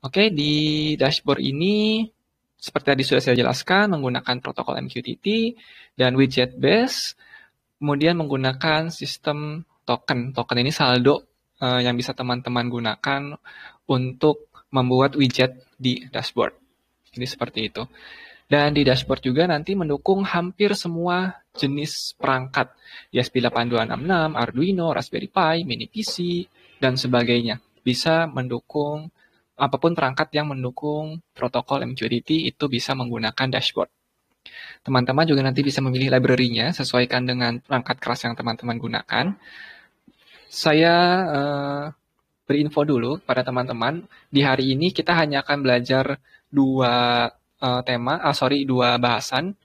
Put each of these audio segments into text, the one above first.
Oke, di dashboard ini seperti tadi sudah saya jelaskan menggunakan protokol MQTT dan widget base, kemudian menggunakan sistem token. Token ini saldo uh, yang bisa teman-teman gunakan untuk membuat widget di dashboard. Jadi seperti itu. Dan di dashboard juga nanti mendukung hampir semua jenis perangkat, esp 8266, Arduino, Raspberry Pi, mini PC, dan sebagainya bisa mendukung apapun perangkat yang mendukung protokol MQTT itu bisa menggunakan dashboard. Teman-teman juga nanti bisa memilih library-nya sesuaikan dengan perangkat keras yang teman-teman gunakan. Saya uh, eh, berinfo dulu pada teman-teman, di hari ini kita hanya akan belajar dua uh, tema, ah sorry, dua bahasan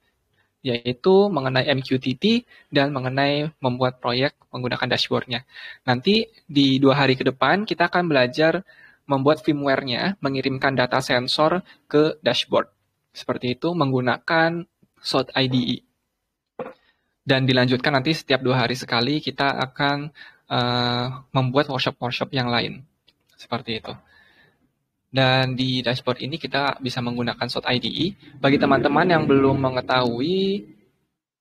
yaitu mengenai MQTT dan mengenai membuat proyek menggunakan dashboardnya. Nanti di dua hari ke depan kita akan belajar membuat firmware-nya, mengirimkan data sensor ke dashboard. Seperti itu menggunakan SOT IDE. Dan dilanjutkan nanti setiap dua hari sekali kita akan uh, membuat workshop-workshop yang lain. Seperti itu. Dan di dashboard ini kita bisa menggunakan SOT IDE. Bagi teman-teman yang belum mengetahui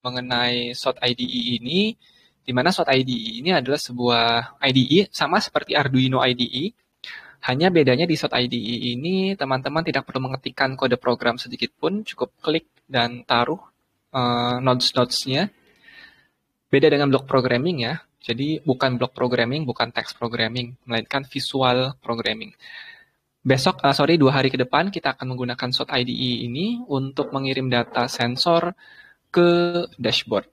mengenai SOT IDE ini, di mana SOT IDE ini adalah sebuah IDE sama seperti Arduino IDE. Hanya bedanya di SOT IDE ini teman-teman tidak perlu mengetikkan kode program sedikit pun, cukup klik dan taruh uh, eh, nodes-nodesnya. Beda dengan block programming ya. Jadi bukan block programming, bukan text programming, melainkan visual programming. Besok, uh, sorry, dua hari ke depan kita akan menggunakan SOT IDE ini untuk mengirim data sensor ke dashboard.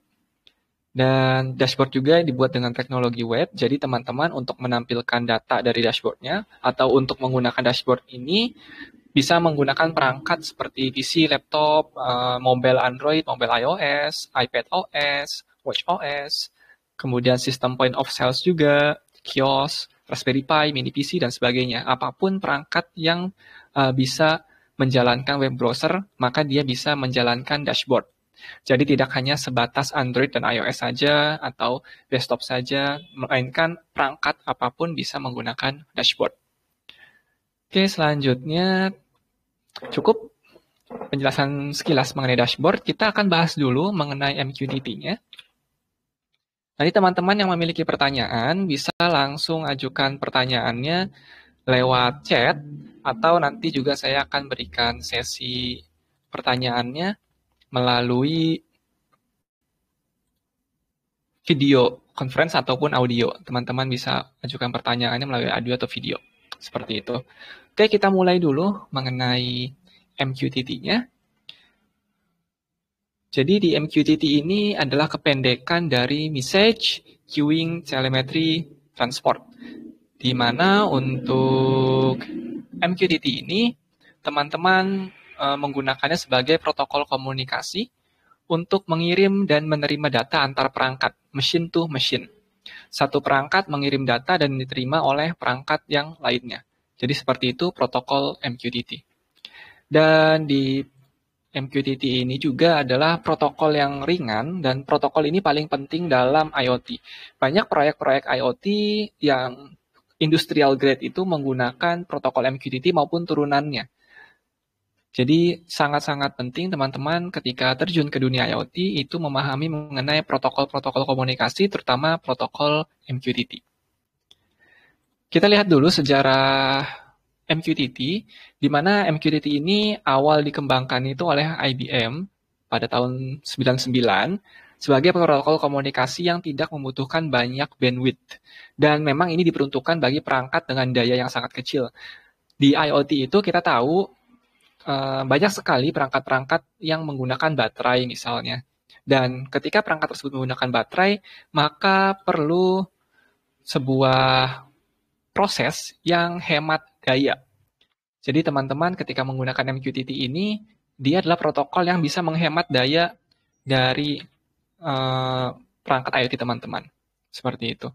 Dan dashboard juga dibuat dengan teknologi web, jadi teman-teman untuk menampilkan data dari dashboardnya atau untuk menggunakan dashboard ini bisa menggunakan perangkat seperti PC, laptop, uh, mobile Android, mobile iOS, iPad OS, Watch OS, kemudian sistem point of sales juga, kios, Raspberry Pi, mini PC, dan sebagainya. Apapun perangkat yang uh, bisa menjalankan web browser, maka dia bisa menjalankan dashboard. Jadi tidak hanya sebatas Android dan iOS saja atau desktop saja, melainkan perangkat apapun bisa menggunakan dashboard. Oke, selanjutnya cukup penjelasan sekilas mengenai dashboard. Kita akan bahas dulu mengenai MQTT-nya. Nanti teman-teman yang memiliki pertanyaan bisa langsung ajukan pertanyaannya lewat chat atau nanti juga saya akan berikan sesi pertanyaannya melalui video conference ataupun audio. Teman-teman bisa ajukan pertanyaannya melalui audio atau video. Seperti itu. Oke, kita mulai dulu mengenai MQTT-nya. Jadi di MQTT ini adalah kependekan dari Message Queuing Telemetry Transport. Di mana untuk MQTT ini teman-teman e, menggunakannya sebagai protokol komunikasi untuk mengirim dan menerima data antar perangkat, mesin to mesin. Satu perangkat mengirim data dan diterima oleh perangkat yang lainnya. Jadi seperti itu protokol MQTT. Dan di MQTT ini juga adalah protokol yang ringan dan protokol ini paling penting dalam IoT. Banyak proyek-proyek IoT yang industrial grade itu menggunakan protokol MQTT maupun turunannya. Jadi sangat-sangat penting teman-teman ketika terjun ke dunia IoT itu memahami mengenai protokol-protokol komunikasi terutama protokol MQTT. Kita lihat dulu sejarah MQTT, di mana MQTT ini awal dikembangkan itu oleh IBM pada tahun 99 sebagai protokol komunikasi yang tidak membutuhkan banyak bandwidth. Dan memang ini diperuntukkan bagi perangkat dengan daya yang sangat kecil. Di IoT itu kita tahu eh, banyak sekali perangkat-perangkat yang menggunakan baterai misalnya. Dan ketika perangkat tersebut menggunakan baterai, maka perlu sebuah proses yang hemat gaya. Jadi teman-teman ketika menggunakan MQTT ini, dia adalah protokol yang bisa menghemat daya dari uh, perangkat IoT teman-teman. Seperti itu.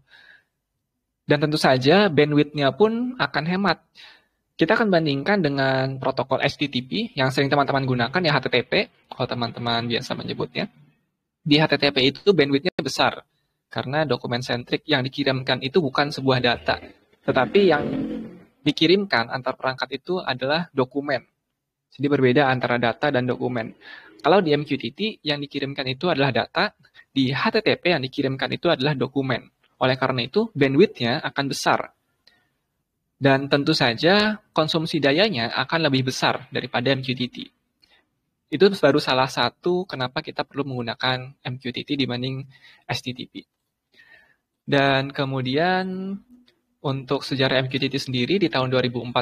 Dan tentu saja bandwidth-nya pun akan hemat. Kita akan bandingkan dengan protokol HTTP yang sering teman-teman gunakan ya HTTP, kalau teman-teman biasa menyebutnya. Di HTTP itu bandwidth-nya besar, karena dokumen sentrik yang dikirimkan itu bukan sebuah data, tetapi yang dikirimkan antar perangkat itu adalah dokumen. Jadi berbeda antara data dan dokumen. Kalau di MQTT yang dikirimkan itu adalah data, di HTTP yang dikirimkan itu adalah dokumen. Oleh karena itu, bandwidthnya akan besar. Dan tentu saja konsumsi dayanya akan lebih besar daripada MQTT. Itu baru salah satu kenapa kita perlu menggunakan MQTT dibanding HTTP. Dan kemudian untuk sejarah MQTT sendiri di tahun 2014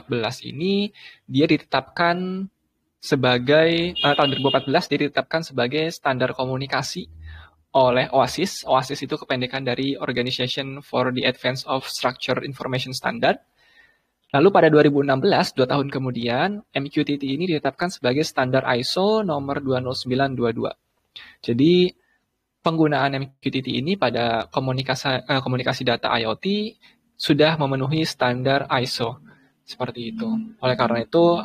ini dia ditetapkan sebagai uh, tahun 2014 dia ditetapkan sebagai standar komunikasi oleh OASIS. OASIS itu kependekan dari Organization for the Advance of Structured Information Standard. Lalu pada 2016, dua tahun kemudian, MQTT ini ditetapkan sebagai standar ISO nomor 20922. Jadi penggunaan MQTT ini pada komunikasi, eh, komunikasi data IoT sudah memenuhi standar ISO. Seperti itu. Oleh karena itu,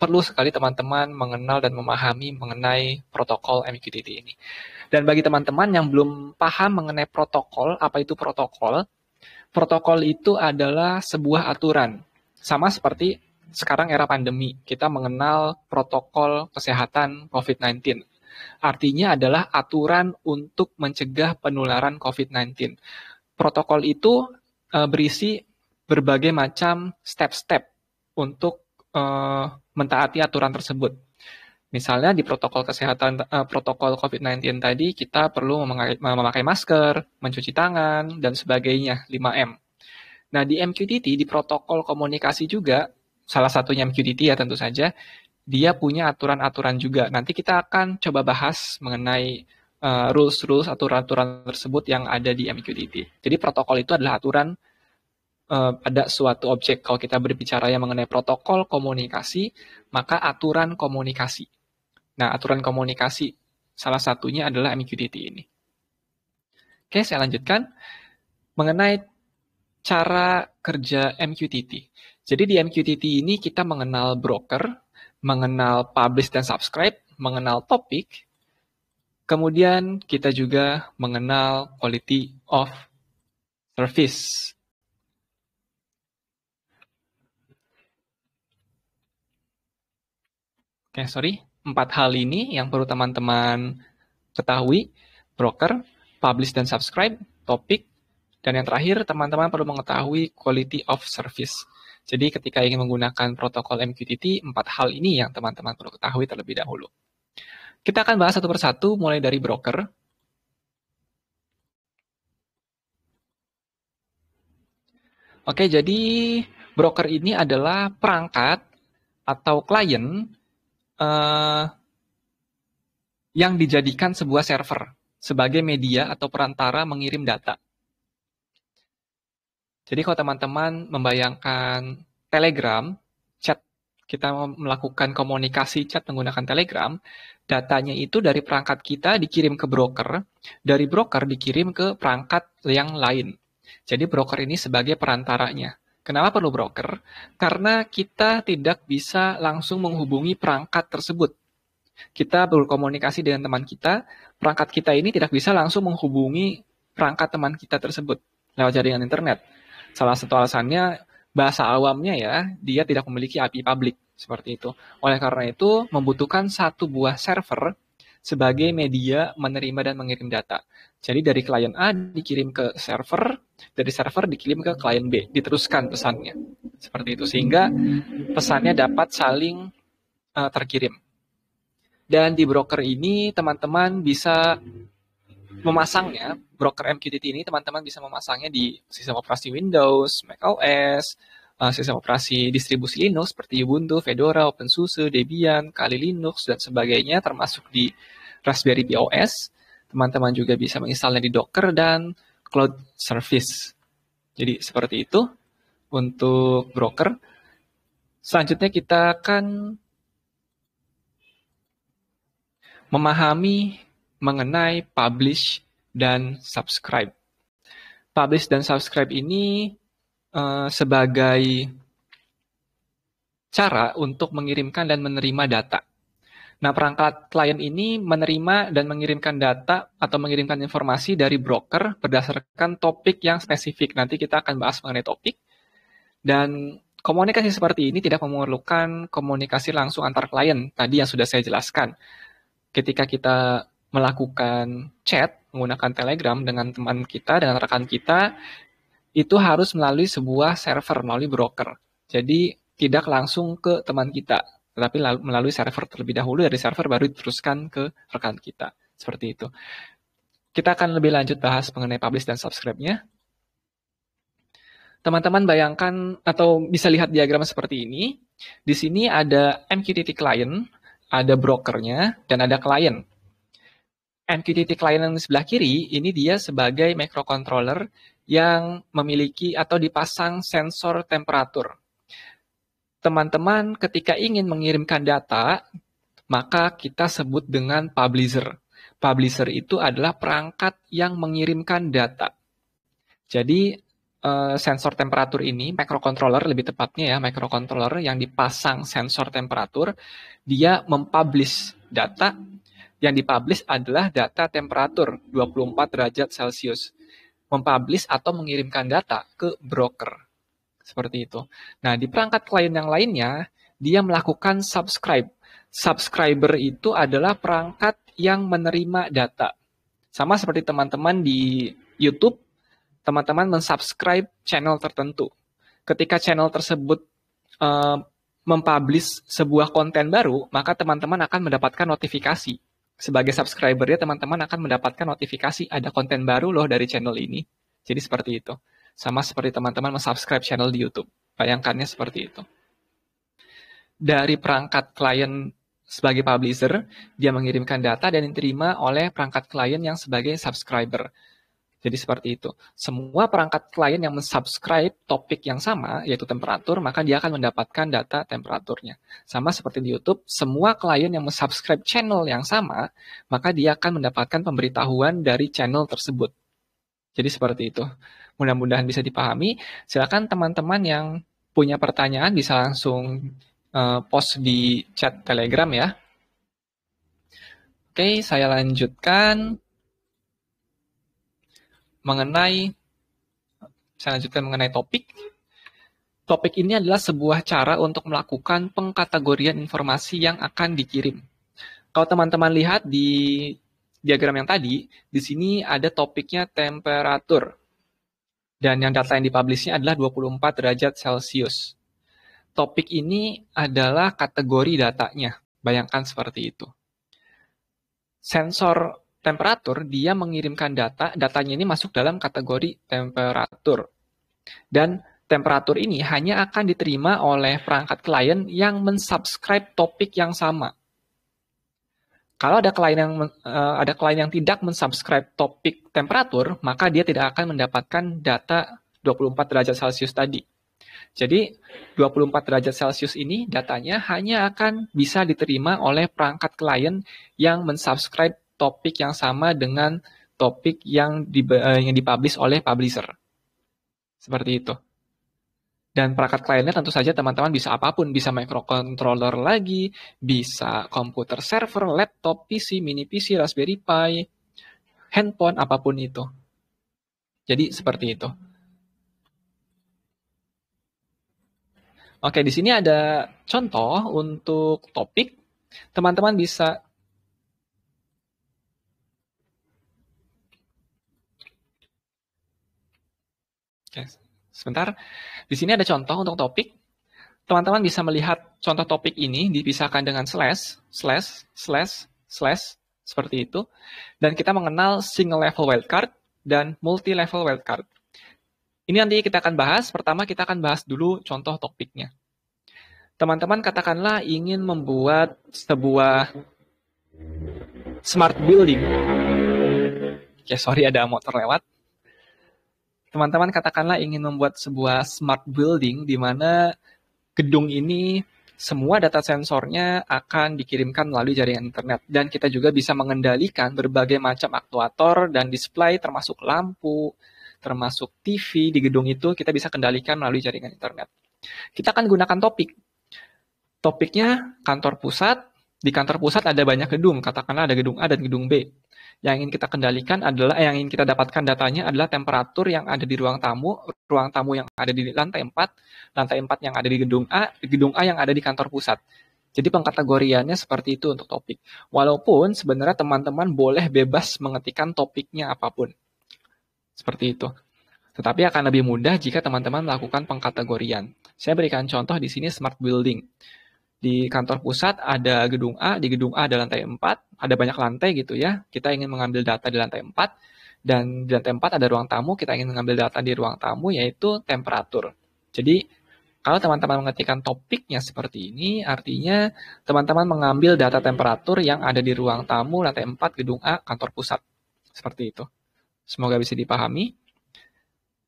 perlu sekali teman-teman mengenal dan memahami mengenai protokol MQTT ini. Dan bagi teman-teman yang belum paham mengenai protokol, apa itu protokol? Protokol itu adalah sebuah aturan. Sama seperti sekarang era pandemi, kita mengenal protokol kesehatan COVID-19. Artinya adalah aturan untuk mencegah penularan COVID-19. Protokol itu uh, berisi berbagai macam step-step untuk uh, mentaati aturan tersebut. Misalnya di protokol kesehatan uh, protokol COVID-19 tadi kita perlu memakai, masker, mencuci tangan dan sebagainya 5M. Nah, di MQTT di protokol komunikasi juga salah satunya MQTT ya tentu saja dia punya aturan-aturan juga. Nanti kita akan coba bahas mengenai uh, rules-rules aturan-aturan tersebut yang ada di MQTT. Jadi protokol itu adalah aturan uh, eh, pada suatu objek. Kalau kita berbicara yang mengenai protokol komunikasi, maka aturan komunikasi. Nah, aturan komunikasi salah satunya adalah MQTT ini. Oke, saya lanjutkan mengenai cara kerja MQTT. Jadi di MQTT ini kita mengenal broker, mengenal publish dan subscribe, mengenal topik, Kemudian kita juga mengenal quality of service. Oke, okay, sorry. Empat hal ini yang perlu teman-teman ketahui. Broker, publish dan subscribe, topik, dan yang terakhir teman-teman perlu mengetahui quality of service. Jadi ketika ingin menggunakan protokol MQTT, empat hal ini yang teman-teman perlu ketahui terlebih dahulu. Kita akan bahas satu persatu mulai dari broker, Oke, jadi broker ini adalah perangkat atau klien eh, yang dijadikan sebuah server sebagai media atau perantara mengirim data. Jadi kalau teman-teman membayangkan Telegram kita melakukan komunikasi chat menggunakan Telegram, datanya itu dari perangkat kita dikirim ke broker, dari broker dikirim ke perangkat yang lain. Jadi broker ini sebagai perantaranya. Kenapa perlu broker? Karena kita tidak bisa langsung menghubungi perangkat tersebut. Kita berkomunikasi dengan teman kita, perangkat kita ini tidak bisa langsung menghubungi perangkat teman kita tersebut lewat jaringan internet. Salah satu alasannya bahasa awamnya ya, dia tidak memiliki API publik seperti itu. Oleh karena itu, membutuhkan satu buah server sebagai media menerima dan mengirim data. Jadi dari klien A dikirim ke server, dari server dikirim ke klien B, diteruskan pesannya. Seperti itu sehingga pesannya dapat saling uh, terkirim. Dan di broker ini teman-teman bisa memasangnya, broker MQTT ini teman-teman bisa memasangnya di sistem operasi Windows, macOS, eh, sistem operasi distribusi Linux seperti Ubuntu, Fedora, OpenSUSE, Debian, Kali Linux, dan sebagainya, termasuk di Raspberry Pi OS. Teman-teman juga bisa menginstalnya di Docker dan Cloud Service. Jadi seperti itu untuk broker. Selanjutnya kita akan memahami mengenai publish dan subscribe. Publish dan subscribe ini uh, sebagai cara untuk mengirimkan dan menerima data. Nah, perangkat klien ini menerima dan mengirimkan data atau mengirimkan informasi dari broker berdasarkan topik yang spesifik. Nanti kita akan bahas mengenai topik. Dan komunikasi seperti ini tidak memerlukan komunikasi langsung antar klien tadi yang sudah saya jelaskan. Ketika kita melakukan chat menggunakan Telegram dengan teman kita, dengan rekan kita, itu harus melalui sebuah server, melalui broker. Jadi tidak langsung ke teman kita, tetapi melalui server terlebih dahulu, dari server baru diteruskan ke rekan kita. Seperti itu. Kita akan lebih lanjut bahas mengenai publish dan subscribe-nya. Teman-teman bayangkan atau bisa lihat diagram seperti ini. Di sini ada MQTT client, ada brokernya, dan ada client MQTT client yang sebelah kiri ini dia sebagai microcontroller yang memiliki atau dipasang sensor temperatur. Teman-teman ketika ingin mengirimkan data, maka kita sebut dengan publisher. Publisher itu adalah perangkat yang mengirimkan data. Jadi eh, sensor temperatur ini, microcontroller lebih tepatnya ya, microcontroller yang dipasang sensor temperatur, dia mempublish data yang dipublish adalah data temperatur 24 derajat Celcius. Mempublish atau mengirimkan data ke broker. Seperti itu. Nah, di perangkat klien yang lainnya, dia melakukan subscribe. Subscriber itu adalah perangkat yang menerima data. Sama seperti teman-teman di YouTube, teman-teman mensubscribe channel tertentu. Ketika channel tersebut uh, mempublish sebuah konten baru, maka teman-teman akan mendapatkan notifikasi sebagai subscriber ya teman-teman akan mendapatkan notifikasi ada konten baru loh dari channel ini. Jadi seperti itu. Sama seperti teman-teman subscribe channel di YouTube. Bayangkannya seperti itu. Dari perangkat klien sebagai publisher, dia mengirimkan data dan diterima oleh perangkat klien yang sebagai subscriber. Jadi seperti itu. Semua perangkat klien yang mensubscribe topik yang sama, yaitu temperatur, maka dia akan mendapatkan data temperaturnya. Sama seperti di YouTube, semua klien yang mensubscribe channel yang sama, maka dia akan mendapatkan pemberitahuan dari channel tersebut. Jadi seperti itu. Mudah-mudahan bisa dipahami. Silakan teman-teman yang punya pertanyaan bisa langsung eh, post di chat Telegram ya. Oke, saya lanjutkan mengenai saya lanjutkan mengenai topik. Topik ini adalah sebuah cara untuk melakukan pengkategorian informasi yang akan dikirim. Kalau teman-teman lihat di diagram yang tadi, di sini ada topiknya temperatur. Dan yang data yang dipublishnya adalah 24 derajat Celcius. Topik ini adalah kategori datanya. Bayangkan seperti itu. Sensor temperatur, dia mengirimkan data, datanya ini masuk dalam kategori temperatur. Dan temperatur ini hanya akan diterima oleh perangkat klien yang mensubscribe topik yang sama. Kalau ada klien yang eh, ada klien yang tidak mensubscribe topik temperatur, maka dia tidak akan mendapatkan data 24 derajat Celcius tadi. Jadi 24 derajat Celcius ini datanya hanya akan bisa diterima oleh perangkat klien yang mensubscribe topik yang sama dengan topik yang di, uh, yang dipublish oleh publisher. Seperti itu. Dan perangkat kliennya tentu saja teman-teman bisa apapun, bisa microcontroller lagi, bisa komputer server, laptop, PC, mini PC, Raspberry Pi, handphone, apapun itu. Jadi seperti itu. Oke, di sini ada contoh untuk topik. Teman-teman bisa Oke, sebentar. Di sini ada contoh untuk topik. Teman-teman bisa melihat contoh topik ini dipisahkan dengan slash, slash, slash, slash, seperti itu. Dan kita mengenal single level wildcard dan multi level wildcard. Ini nanti kita akan bahas. Pertama kita akan bahas dulu contoh topiknya. Teman-teman katakanlah ingin membuat sebuah smart building. Oke, sorry ada motor lewat teman-teman katakanlah ingin membuat sebuah smart building di mana gedung ini semua data sensornya akan dikirimkan melalui jaringan internet dan kita juga bisa mengendalikan berbagai macam aktuator dan display termasuk lampu, termasuk TV di gedung itu kita bisa kendalikan melalui jaringan internet. Kita akan gunakan topik. Topiknya kantor pusat, di kantor pusat ada banyak gedung, katakanlah ada gedung A dan gedung B yang ingin kita kendalikan adalah eh, yang ingin kita dapatkan datanya adalah temperatur yang ada di ruang tamu, ruang tamu yang ada di lantai 4, lantai 4 yang ada di gedung A, gedung A yang ada di kantor pusat. Jadi pengkategoriannya seperti itu untuk topik. Walaupun sebenarnya teman-teman boleh bebas mengetikkan topiknya apapun. Seperti itu. Tetapi akan lebih mudah jika teman-teman melakukan pengkategorian. Saya berikan contoh di sini smart building di kantor pusat ada gedung A, di gedung A ada lantai 4, ada banyak lantai gitu ya. Kita ingin mengambil data di lantai 4 dan di lantai 4 ada ruang tamu, kita ingin mengambil data di ruang tamu yaitu temperatur. Jadi kalau teman-teman mengetikkan topiknya seperti ini, artinya teman-teman mengambil data temperatur yang ada di ruang tamu lantai 4 gedung A kantor pusat. Seperti itu. Semoga bisa dipahami.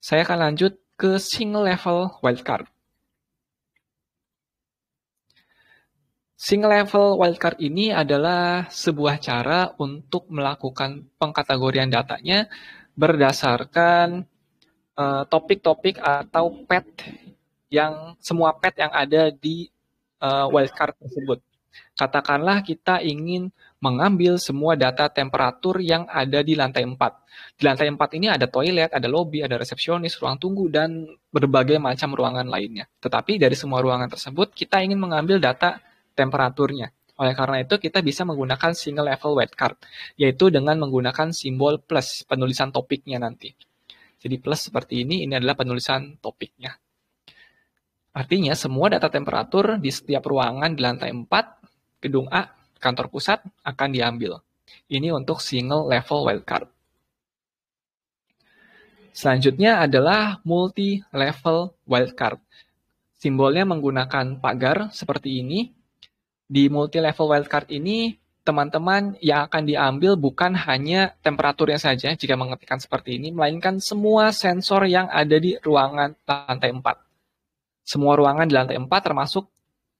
Saya akan lanjut ke single level wildcard. Single level wildcard ini adalah sebuah cara untuk melakukan pengkategorian datanya berdasarkan eh, topik-topik uh, atau pet yang semua pet yang ada di uh, wildcard tersebut. Katakanlah kita ingin mengambil semua data temperatur yang ada di lantai 4. Di lantai 4 ini ada toilet, ada lobby, ada resepsionis, ruang tunggu, dan berbagai macam ruangan lainnya. Tetapi dari semua ruangan tersebut, kita ingin mengambil data temperaturnya. Oleh karena itu, kita bisa menggunakan single level wildcard, yaitu dengan menggunakan simbol plus penulisan topiknya nanti. Jadi plus seperti ini, ini adalah penulisan topiknya. Artinya, semua data temperatur di setiap ruangan di lantai 4, gedung A, kantor pusat, akan diambil. Ini untuk single level wildcard. Selanjutnya adalah multi-level wildcard. Simbolnya menggunakan pagar seperti ini, di multi level wildcard ini teman-teman yang akan diambil bukan hanya temperaturnya saja jika mengetikkan seperti ini, melainkan semua sensor yang ada di ruangan lantai 4. Semua ruangan di lantai 4 termasuk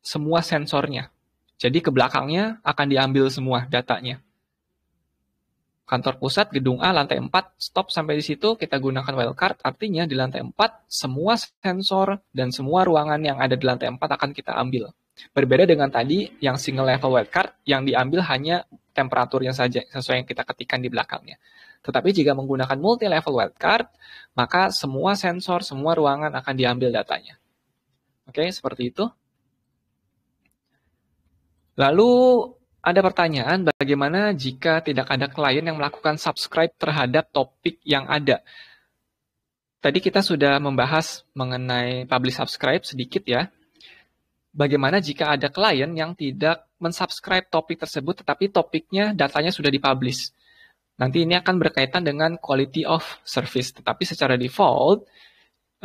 semua sensornya. Jadi ke belakangnya akan diambil semua datanya. Kantor pusat gedung A lantai 4 stop sampai di situ kita gunakan wildcard artinya di lantai 4 semua sensor dan semua ruangan yang ada di lantai 4 akan kita ambil. Berbeda dengan tadi yang single level wildcard yang diambil hanya temperaturnya saja sesuai yang kita ketikkan di belakangnya. Tetapi jika menggunakan multi level wildcard, maka semua sensor, semua ruangan akan diambil datanya. Oke, seperti itu. Lalu ada pertanyaan bagaimana jika tidak ada klien yang melakukan subscribe terhadap topik yang ada? Tadi kita sudah membahas mengenai publish subscribe sedikit ya bagaimana jika ada klien yang tidak mensubscribe topik tersebut tetapi topiknya datanya sudah dipublish. Nanti ini akan berkaitan dengan quality of service, tetapi secara default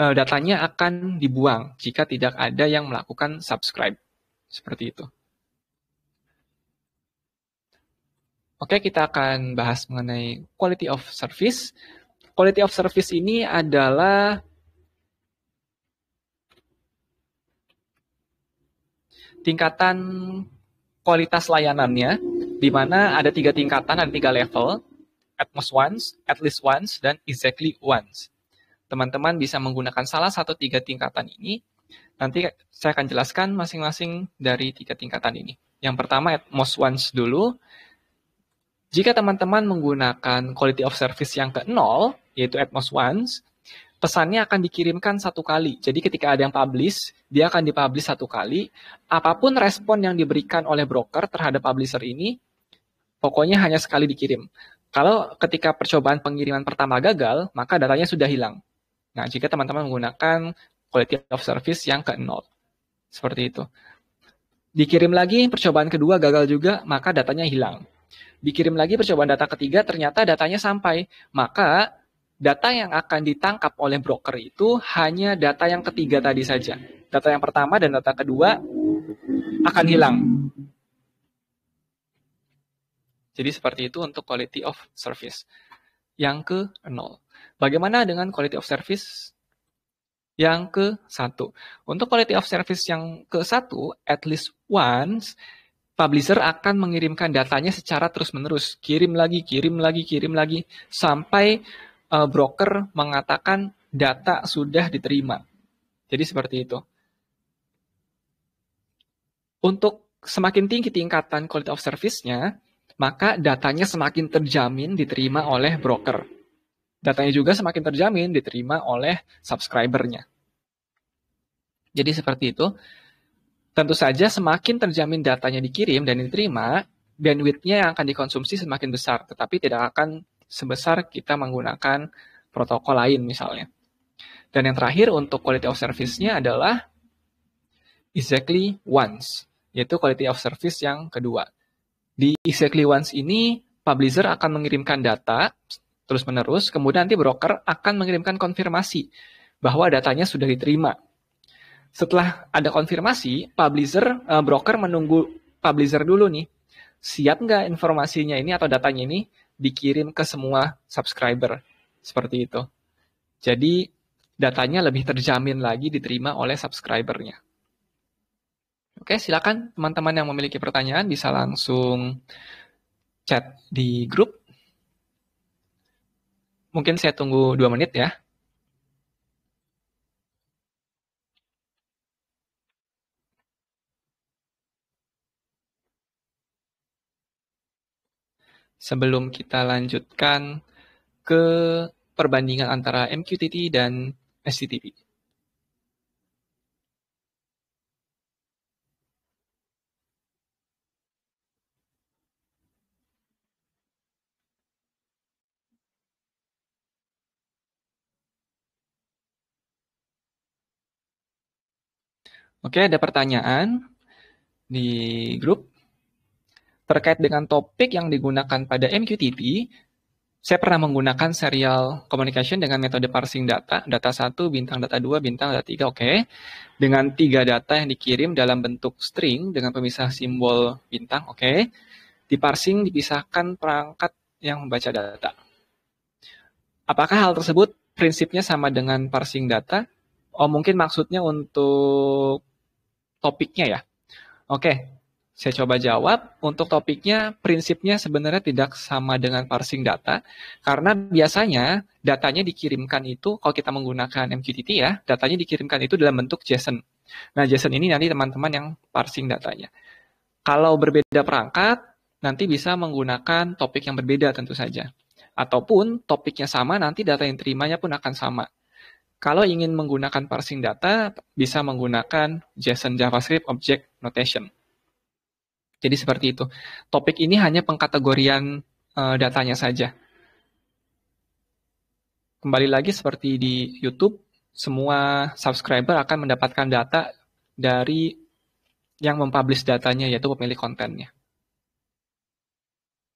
eh, datanya akan dibuang jika tidak ada yang melakukan subscribe. Seperti itu. Oke, kita akan bahas mengenai quality of service. Quality of service ini adalah tingkatan kualitas layanannya, di mana ada tiga tingkatan, ada tiga level, at most once, at least once, dan exactly once. Teman-teman bisa menggunakan salah satu tiga tingkatan ini. Nanti saya akan jelaskan masing-masing dari tiga tingkatan ini. Yang pertama at most once dulu. Jika teman-teman menggunakan quality of service yang ke 0, yaitu at most once, pesannya akan dikirimkan satu kali. Jadi ketika ada yang publish, dia akan dipublish satu kali. Apapun respon yang diberikan oleh broker terhadap publisher ini, pokoknya hanya sekali dikirim. Kalau ketika percobaan pengiriman pertama gagal, maka datanya sudah hilang. Nah, jika teman-teman menggunakan quality of service yang ke 0 Seperti itu. Dikirim lagi percobaan kedua gagal juga, maka datanya hilang. Dikirim lagi percobaan data ketiga, ternyata datanya sampai. Maka data yang akan ditangkap oleh broker itu hanya data yang ketiga tadi saja. Data yang pertama dan data kedua akan hilang. Jadi seperti itu untuk quality of service. Yang ke nol. Bagaimana dengan quality of service yang ke satu? Untuk quality of service yang ke satu, at least once, publisher akan mengirimkan datanya secara terus-menerus. Kirim lagi, kirim lagi, kirim lagi, sampai uh, broker mengatakan data sudah diterima. Jadi seperti itu. Untuk semakin tinggi tingkatan quality of service-nya, maka datanya semakin terjamin diterima oleh broker. Datanya juga semakin terjamin diterima oleh subscribernya. Jadi seperti itu. Tentu saja semakin terjamin datanya dikirim dan diterima, bandwidth-nya yang akan dikonsumsi semakin besar, tetapi tidak akan sebesar kita menggunakan protokol lain misalnya. Dan yang terakhir untuk quality of service-nya adalah exactly once, yaitu quality of service yang kedua. Di exactly once ini, publisher akan mengirimkan data terus-menerus, kemudian nanti broker akan mengirimkan konfirmasi bahwa datanya sudah diterima. Setelah ada konfirmasi, publisher, eh, broker menunggu publisher dulu nih, siap nggak informasinya ini atau datanya ini dikirim ke semua subscriber seperti itu. Jadi datanya lebih terjamin lagi diterima oleh subscribernya. Oke, silakan teman-teman yang memiliki pertanyaan bisa langsung chat di grup. Mungkin saya tunggu dua menit ya. sebelum kita lanjutkan ke perbandingan antara MQTT dan HTTP. Oke, ada pertanyaan di grup. Terkait dengan topik yang digunakan pada MQTT, saya pernah menggunakan serial communication dengan metode parsing data, data satu bintang data 2, bintang data 3, oke. Okay. Dengan tiga data yang dikirim dalam bentuk string dengan pemisah simbol bintang, oke. Okay. Diparsing dipisahkan perangkat yang membaca data. Apakah hal tersebut prinsipnya sama dengan parsing data? Oh, mungkin maksudnya untuk topiknya ya. Oke, okay. Saya coba jawab, untuk topiknya prinsipnya sebenarnya tidak sama dengan parsing data, karena biasanya datanya dikirimkan itu, kalau kita menggunakan MQTT ya, datanya dikirimkan itu dalam bentuk JSON. Nah, JSON ini nanti teman-teman yang parsing datanya. Kalau berbeda perangkat, nanti bisa menggunakan topik yang berbeda tentu saja. Ataupun topiknya sama, nanti data yang terimanya pun akan sama. Kalau ingin menggunakan parsing data, bisa menggunakan JSON JavaScript Object Notation. Jadi seperti itu. Topik ini hanya pengkategorian uh, datanya saja. Kembali lagi seperti di YouTube, semua subscriber akan mendapatkan data dari yang mempublish datanya yaitu pemilik kontennya.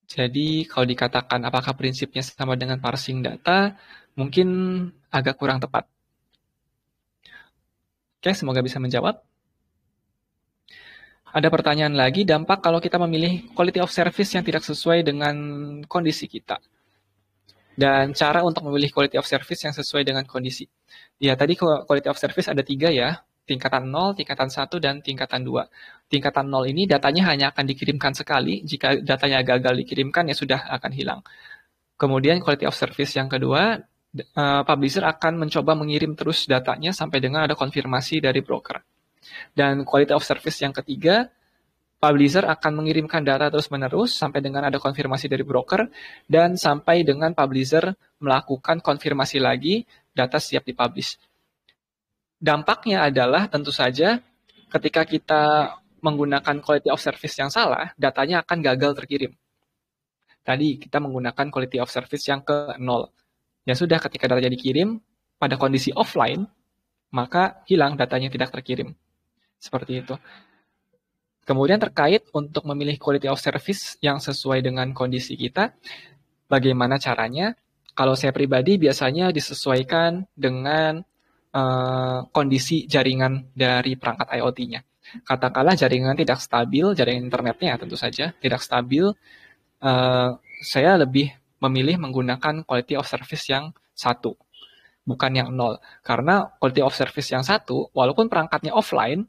Jadi kalau dikatakan apakah prinsipnya sama dengan parsing data, mungkin agak kurang tepat. Oke, semoga bisa menjawab. Ada pertanyaan lagi, dampak kalau kita memilih quality of service yang tidak sesuai dengan kondisi kita. Dan cara untuk memilih quality of service yang sesuai dengan kondisi. Ya, tadi quality of service ada tiga ya, tingkatan 0, tingkatan 1, dan tingkatan 2. Tingkatan 0 ini datanya hanya akan dikirimkan sekali, jika datanya gagal dikirimkan ya sudah akan hilang. Kemudian quality of service yang kedua, eh, publisher akan mencoba mengirim terus datanya sampai dengan ada konfirmasi dari broker. Dan quality of service yang ketiga, publisher akan mengirimkan data terus-menerus sampai dengan ada konfirmasi dari broker dan sampai dengan publisher melakukan konfirmasi lagi data siap dipublish. Dampaknya adalah tentu saja ketika kita menggunakan quality of service yang salah, datanya akan gagal terkirim. Tadi kita menggunakan quality of service yang ke nol. Ya sudah ketika datanya dikirim, pada kondisi offline, maka hilang datanya tidak terkirim. Seperti itu. Kemudian terkait untuk memilih quality of service yang sesuai dengan kondisi kita, bagaimana caranya? Kalau saya pribadi biasanya disesuaikan dengan uh, kondisi jaringan dari perangkat IoT-nya. Katakanlah jaringan tidak stabil, jaringan internetnya ya tentu saja tidak stabil. Uh, saya lebih memilih menggunakan quality of service yang satu, bukan yang nol. Karena quality of service yang satu, walaupun perangkatnya offline,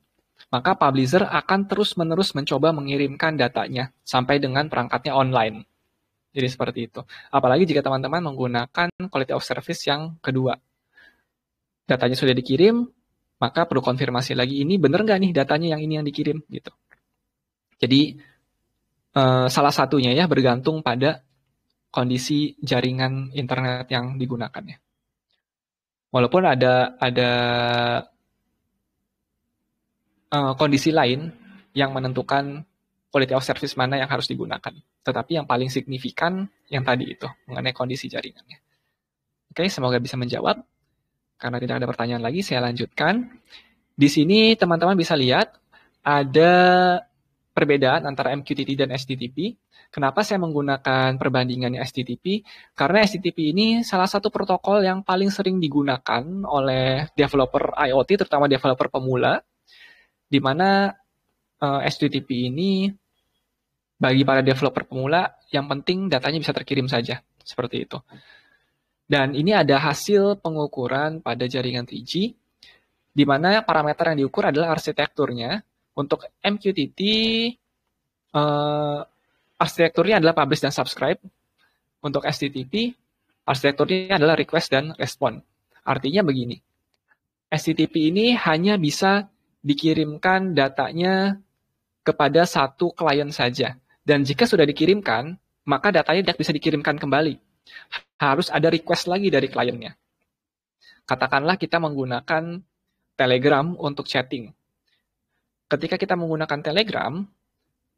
maka publisher akan terus-menerus mencoba mengirimkan datanya sampai dengan perangkatnya online. Jadi seperti itu. Apalagi jika teman-teman menggunakan quality of service yang kedua. Datanya sudah dikirim, maka perlu konfirmasi lagi ini benar nggak nih datanya yang ini yang dikirim gitu. Jadi eh, salah satunya ya bergantung pada kondisi jaringan internet yang digunakannya. Walaupun ada ada uh, kondisi lain yang menentukan quality of service mana yang harus digunakan. Tetapi yang paling signifikan yang tadi itu mengenai kondisi jaringannya. Oke, semoga bisa menjawab. Karena tidak ada pertanyaan lagi, saya lanjutkan. Di sini teman-teman bisa lihat ada perbedaan antara MQTT dan HTTP. Kenapa saya menggunakan perbandingannya HTTP? Karena HTTP ini salah satu protokol yang paling sering digunakan oleh developer IoT, terutama developer pemula, di mana uh, eh, HTTP ini bagi para developer pemula yang penting datanya bisa terkirim saja seperti itu. Dan ini ada hasil pengukuran pada jaringan 3G di mana parameter yang diukur adalah arsitekturnya. Untuk MQTT uh, eh, arsitekturnya adalah publish dan subscribe. Untuk HTTP arsitekturnya adalah request dan respon. Artinya begini. HTTP ini hanya bisa dikirimkan datanya kepada satu klien saja. Dan jika sudah dikirimkan, maka datanya tidak bisa dikirimkan kembali. Harus ada request lagi dari kliennya. Katakanlah kita menggunakan Telegram untuk chatting. Ketika kita menggunakan Telegram,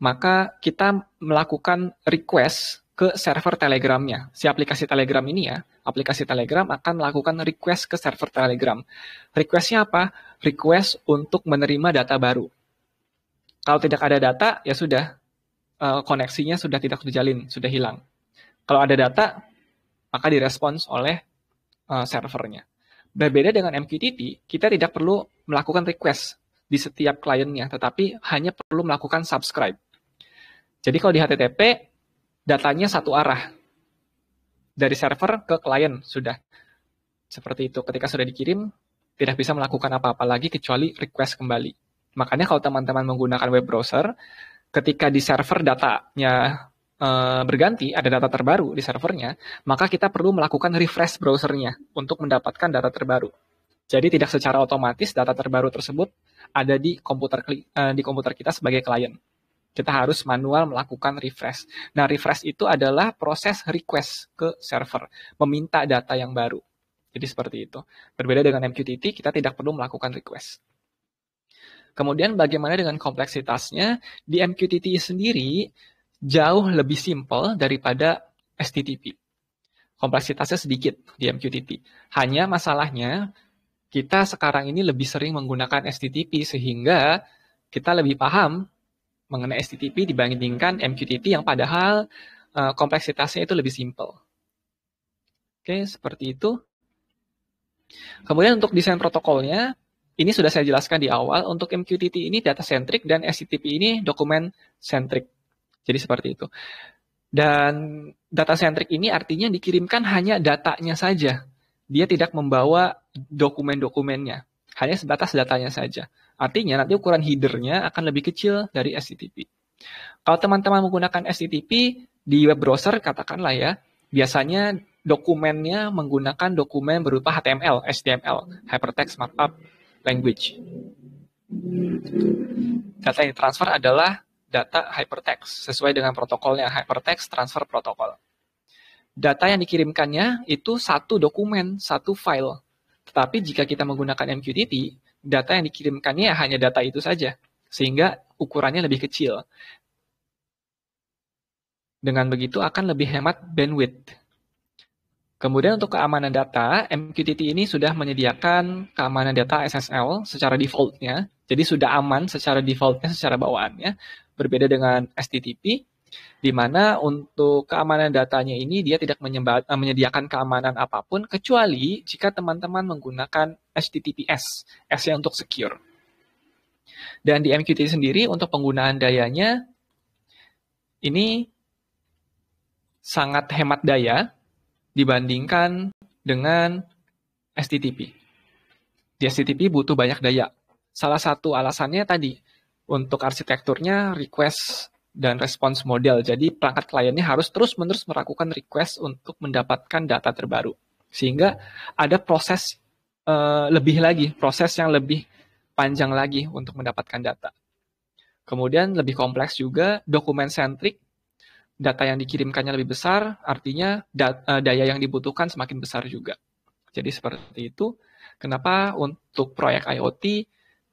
maka kita melakukan request ke server Telegramnya. Si aplikasi Telegram ini ya, aplikasi Telegram akan melakukan request ke server Telegram. Requestnya apa? request untuk menerima data baru. Kalau tidak ada data, ya sudah, eh, koneksinya sudah tidak terjalin, sudah hilang. Kalau ada data, maka direspons oleh eh, servernya. Berbeda dengan MQTT, kita tidak perlu melakukan request di setiap kliennya, tetapi hanya perlu melakukan subscribe. Jadi kalau di HTTP, datanya satu arah. Dari server ke klien, sudah. Seperti itu, ketika sudah dikirim, tidak bisa melakukan apa-apa lagi kecuali request kembali. Makanya kalau teman-teman menggunakan web browser, ketika di server datanya e, berganti, ada data terbaru di servernya, maka kita perlu melakukan refresh browsernya untuk mendapatkan data terbaru. Jadi tidak secara otomatis data terbaru tersebut ada di komputer e, di komputer kita sebagai klien. Kita harus manual melakukan refresh. Nah, refresh itu adalah proses request ke server, meminta data yang baru. Jadi seperti itu. Berbeda dengan MQTT, kita tidak perlu melakukan request. Kemudian bagaimana dengan kompleksitasnya? Di MQTT sendiri jauh lebih simpel daripada STTP. Kompleksitasnya sedikit di MQTT. Hanya masalahnya kita sekarang ini lebih sering menggunakan STTP sehingga kita lebih paham mengenai STTP dibandingkan MQTT yang padahal eh, kompleksitasnya itu lebih simpel. Oke, seperti itu. Kemudian untuk desain protokolnya, ini sudah saya jelaskan di awal, untuk MQTT ini data centric dan SCTP ini dokumen centric. Jadi seperti itu. Dan data centric ini artinya dikirimkan hanya datanya saja. Dia tidak membawa dokumen-dokumennya. Hanya sebatas datanya saja. Artinya nanti ukuran headernya akan lebih kecil dari SCTP. Kalau teman-teman menggunakan SCTP di web browser katakanlah ya, biasanya dokumennya menggunakan dokumen berupa HTML, HTML, Hypertext Markup Language. Data yang ditransfer adalah data hypertext sesuai dengan protokolnya hypertext transfer protokol. Data yang dikirimkannya itu satu dokumen, satu file. Tetapi jika kita menggunakan MQTT, data yang dikirimkannya hanya data itu saja, sehingga ukurannya lebih kecil. Dengan begitu akan lebih hemat bandwidth. Kemudian untuk keamanan data, MQTT ini sudah menyediakan keamanan data SSL secara defaultnya, jadi sudah aman secara defaultnya, secara bawaannya, berbeda dengan HTTP, di mana untuk keamanan datanya ini dia tidak eh, menyediakan keamanan apapun, kecuali jika teman-teman menggunakan HTTPS, s yang untuk secure. Dan di MQTT sendiri untuk penggunaan dayanya, ini sangat hemat daya, dibandingkan dengan STTP. Di STTP butuh banyak daya. Salah satu alasannya tadi, untuk arsitekturnya request dan response model. Jadi perangkat kliennya harus terus-menerus melakukan request untuk mendapatkan data terbaru. Sehingga ada proses uh, lebih lagi, proses yang lebih panjang lagi untuk mendapatkan data. Kemudian lebih kompleks juga dokumen centric data yang dikirimkannya lebih besar, artinya eh, daya yang dibutuhkan semakin besar juga. Jadi seperti itu. Kenapa untuk proyek IoT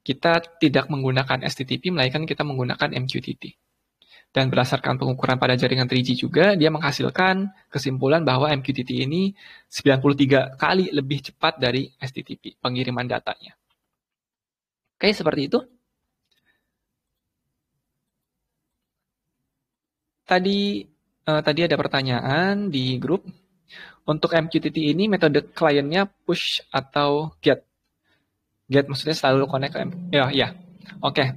kita tidak menggunakan STTP, melainkan kita menggunakan MQTT. Dan berdasarkan pengukuran pada jaringan 3G juga, dia menghasilkan kesimpulan bahwa MQTT ini 93 kali lebih cepat dari STTP, pengiriman datanya. Oke, seperti itu. Tadi uh, tadi ada pertanyaan di grup. Untuk MQTT ini metode kliennya push atau get? Get maksudnya selalu connect ke M ya ya. Oke. Okay.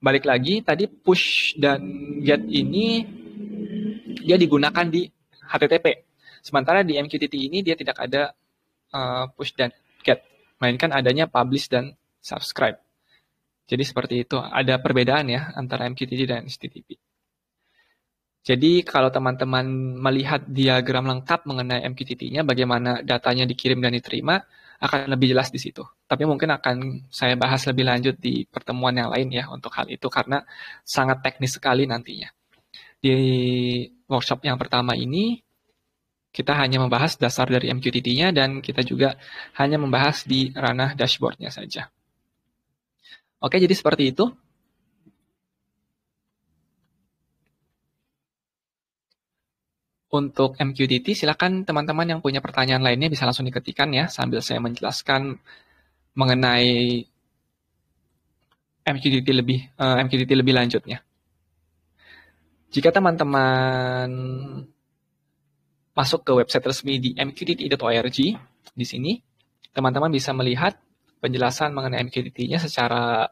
Balik lagi tadi push dan get ini dia digunakan di HTTP. Sementara di MQTT ini dia tidak ada uh, push dan get, melainkan adanya publish dan subscribe. Jadi seperti itu, ada perbedaan ya antara MQTT dan HTTP. Jadi kalau teman-teman melihat diagram lengkap mengenai MQTT-nya, bagaimana datanya dikirim dan diterima, akan lebih jelas di situ. Tapi mungkin akan saya bahas lebih lanjut di pertemuan yang lain ya untuk hal itu karena sangat teknis sekali nantinya. Di workshop yang pertama ini kita hanya membahas dasar dari MQTT-nya dan kita juga hanya membahas di ranah dashboardnya saja. Oke, jadi seperti itu. Untuk MQTT, silakan teman-teman yang punya pertanyaan lainnya bisa langsung diketikkan ya sambil saya menjelaskan mengenai MQTT lebih uh, eh, MQTT lebih lanjutnya. Jika teman-teman masuk ke website resmi di mqtt.org di sini, teman-teman bisa melihat penjelasan mengenai MQTT-nya secara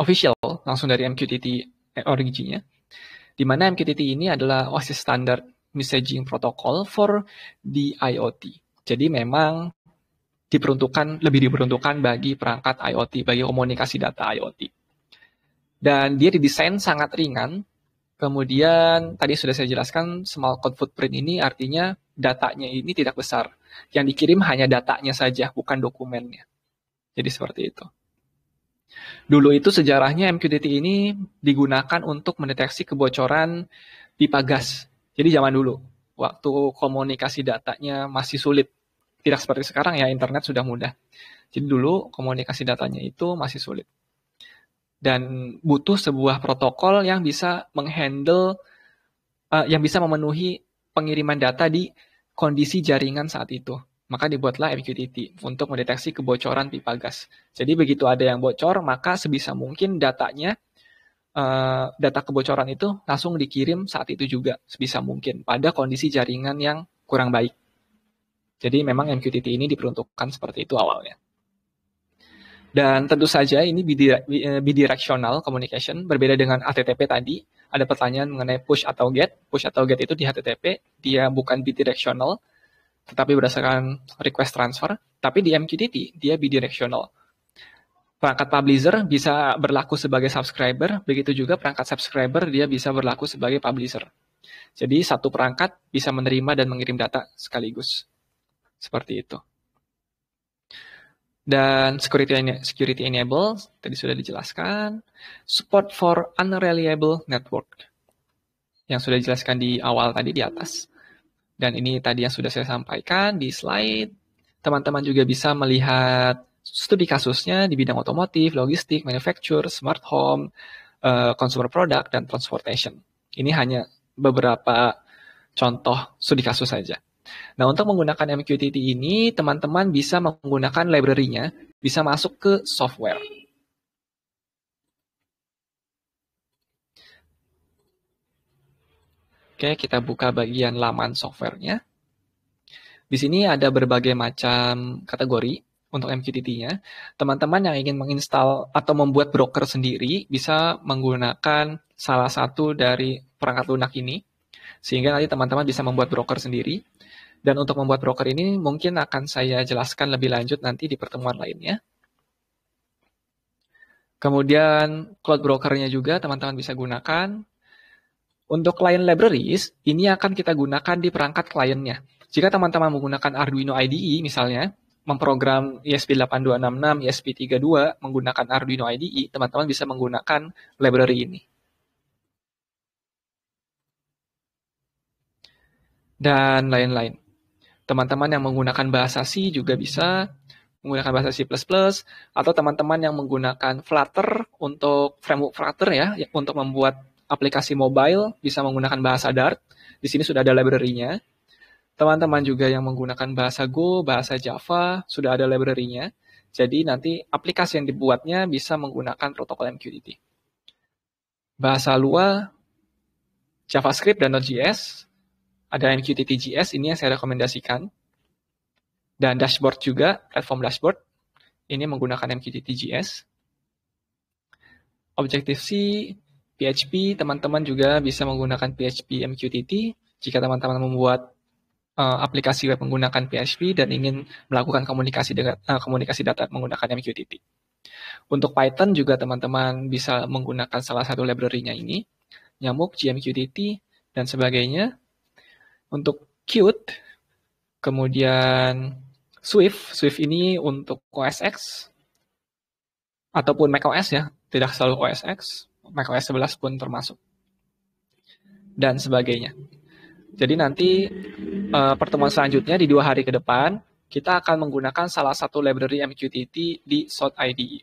official langsung dari MQTT org-nya di mana MQTT ini adalah osis standard messaging protocol for the IoT. Jadi memang diperuntukkan lebih diperuntukkan bagi perangkat IoT, bagi komunikasi data IoT. Dan dia didesain sangat ringan. Kemudian tadi sudah saya jelaskan small code footprint ini artinya datanya ini tidak besar. Yang dikirim hanya datanya saja, bukan dokumennya. Jadi seperti itu. Dulu itu sejarahnya MQTT ini digunakan untuk mendeteksi kebocoran pipa gas. Jadi zaman dulu, waktu komunikasi datanya masih sulit. Tidak seperti sekarang ya, internet sudah mudah. Jadi dulu komunikasi datanya itu masih sulit. Dan butuh sebuah protokol yang bisa menghandle, uh, yang bisa memenuhi pengiriman data di kondisi jaringan saat itu maka dibuatlah MQTT untuk mendeteksi kebocoran pipa gas. Jadi begitu ada yang bocor, maka sebisa mungkin datanya, eh, data kebocoran itu langsung dikirim saat itu juga sebisa mungkin pada kondisi jaringan yang kurang baik. Jadi memang MQTT ini diperuntukkan seperti itu awalnya. Dan tentu saja ini eh, bidirectional communication berbeda dengan HTTP tadi. Ada pertanyaan mengenai push atau get. Push atau get itu di HTTP dia bukan bidirectional, tetapi berdasarkan request transfer, tapi di MQTT dia bidirectional. Perangkat publisher bisa berlaku sebagai subscriber, begitu juga perangkat subscriber dia bisa berlaku sebagai publisher. Jadi satu perangkat bisa menerima dan mengirim data sekaligus. Seperti itu. Dan security, security enable, tadi sudah dijelaskan. Support for unreliable network. Yang sudah dijelaskan di awal tadi di atas. Dan ini tadi yang sudah saya sampaikan di slide. Teman-teman juga bisa melihat studi kasusnya di bidang otomotif, logistik, manufacture, smart home, uh, consumer product, dan transportation. Ini hanya beberapa contoh studi kasus saja. Nah, untuk menggunakan MQTT ini, teman-teman bisa menggunakan library-nya, bisa masuk ke software. Oke, kita buka bagian laman softwarenya. Di sini ada berbagai macam kategori untuk MQTT-nya. Teman-teman yang ingin menginstal atau membuat broker sendiri bisa menggunakan salah satu dari perangkat lunak ini, sehingga nanti teman-teman bisa membuat broker sendiri. Dan untuk membuat broker ini mungkin akan saya jelaskan lebih lanjut nanti di pertemuan lainnya. Kemudian cloud brokernya juga teman-teman bisa gunakan untuk client libraries, ini akan kita gunakan di perangkat kliennya. Jika teman-teman menggunakan Arduino IDE misalnya, memprogram ESP8266, ESP32 menggunakan Arduino IDE, teman-teman bisa menggunakan library ini. Dan lain-lain. Teman-teman yang menggunakan bahasa C juga bisa menggunakan bahasa C++ atau teman-teman yang menggunakan Flutter untuk framework Flutter ya untuk membuat aplikasi mobile bisa menggunakan bahasa Dart. Di sini sudah ada library-nya. Teman-teman juga yang menggunakan bahasa Go, bahasa Java, sudah ada library-nya. Jadi nanti aplikasi yang dibuatnya bisa menggunakan protokol MQTT. Bahasa Lua, JavaScript dan Node.js, ada MQTT ini yang saya rekomendasikan. Dan dashboard juga, platform dashboard, ini menggunakan MQTT JS. Objective-C, PHP, teman-teman juga bisa menggunakan PHP MQTT jika teman-teman membuat uh, aplikasi web menggunakan PHP dan ingin melakukan komunikasi dengan uh, komunikasi data menggunakan MQTT. Untuk Python juga teman-teman bisa menggunakan salah satu library-nya ini, nyamuk, gmQTT, dan sebagainya. Untuk Qt, kemudian Swift, Swift ini untuk OSX X, ataupun macOS ya, tidak selalu OSX macOS 11 pun termasuk. Dan sebagainya. Jadi nanti uh, pertemuan selanjutnya di dua hari ke depan, kita akan menggunakan salah satu library MQTT di SOT IDE.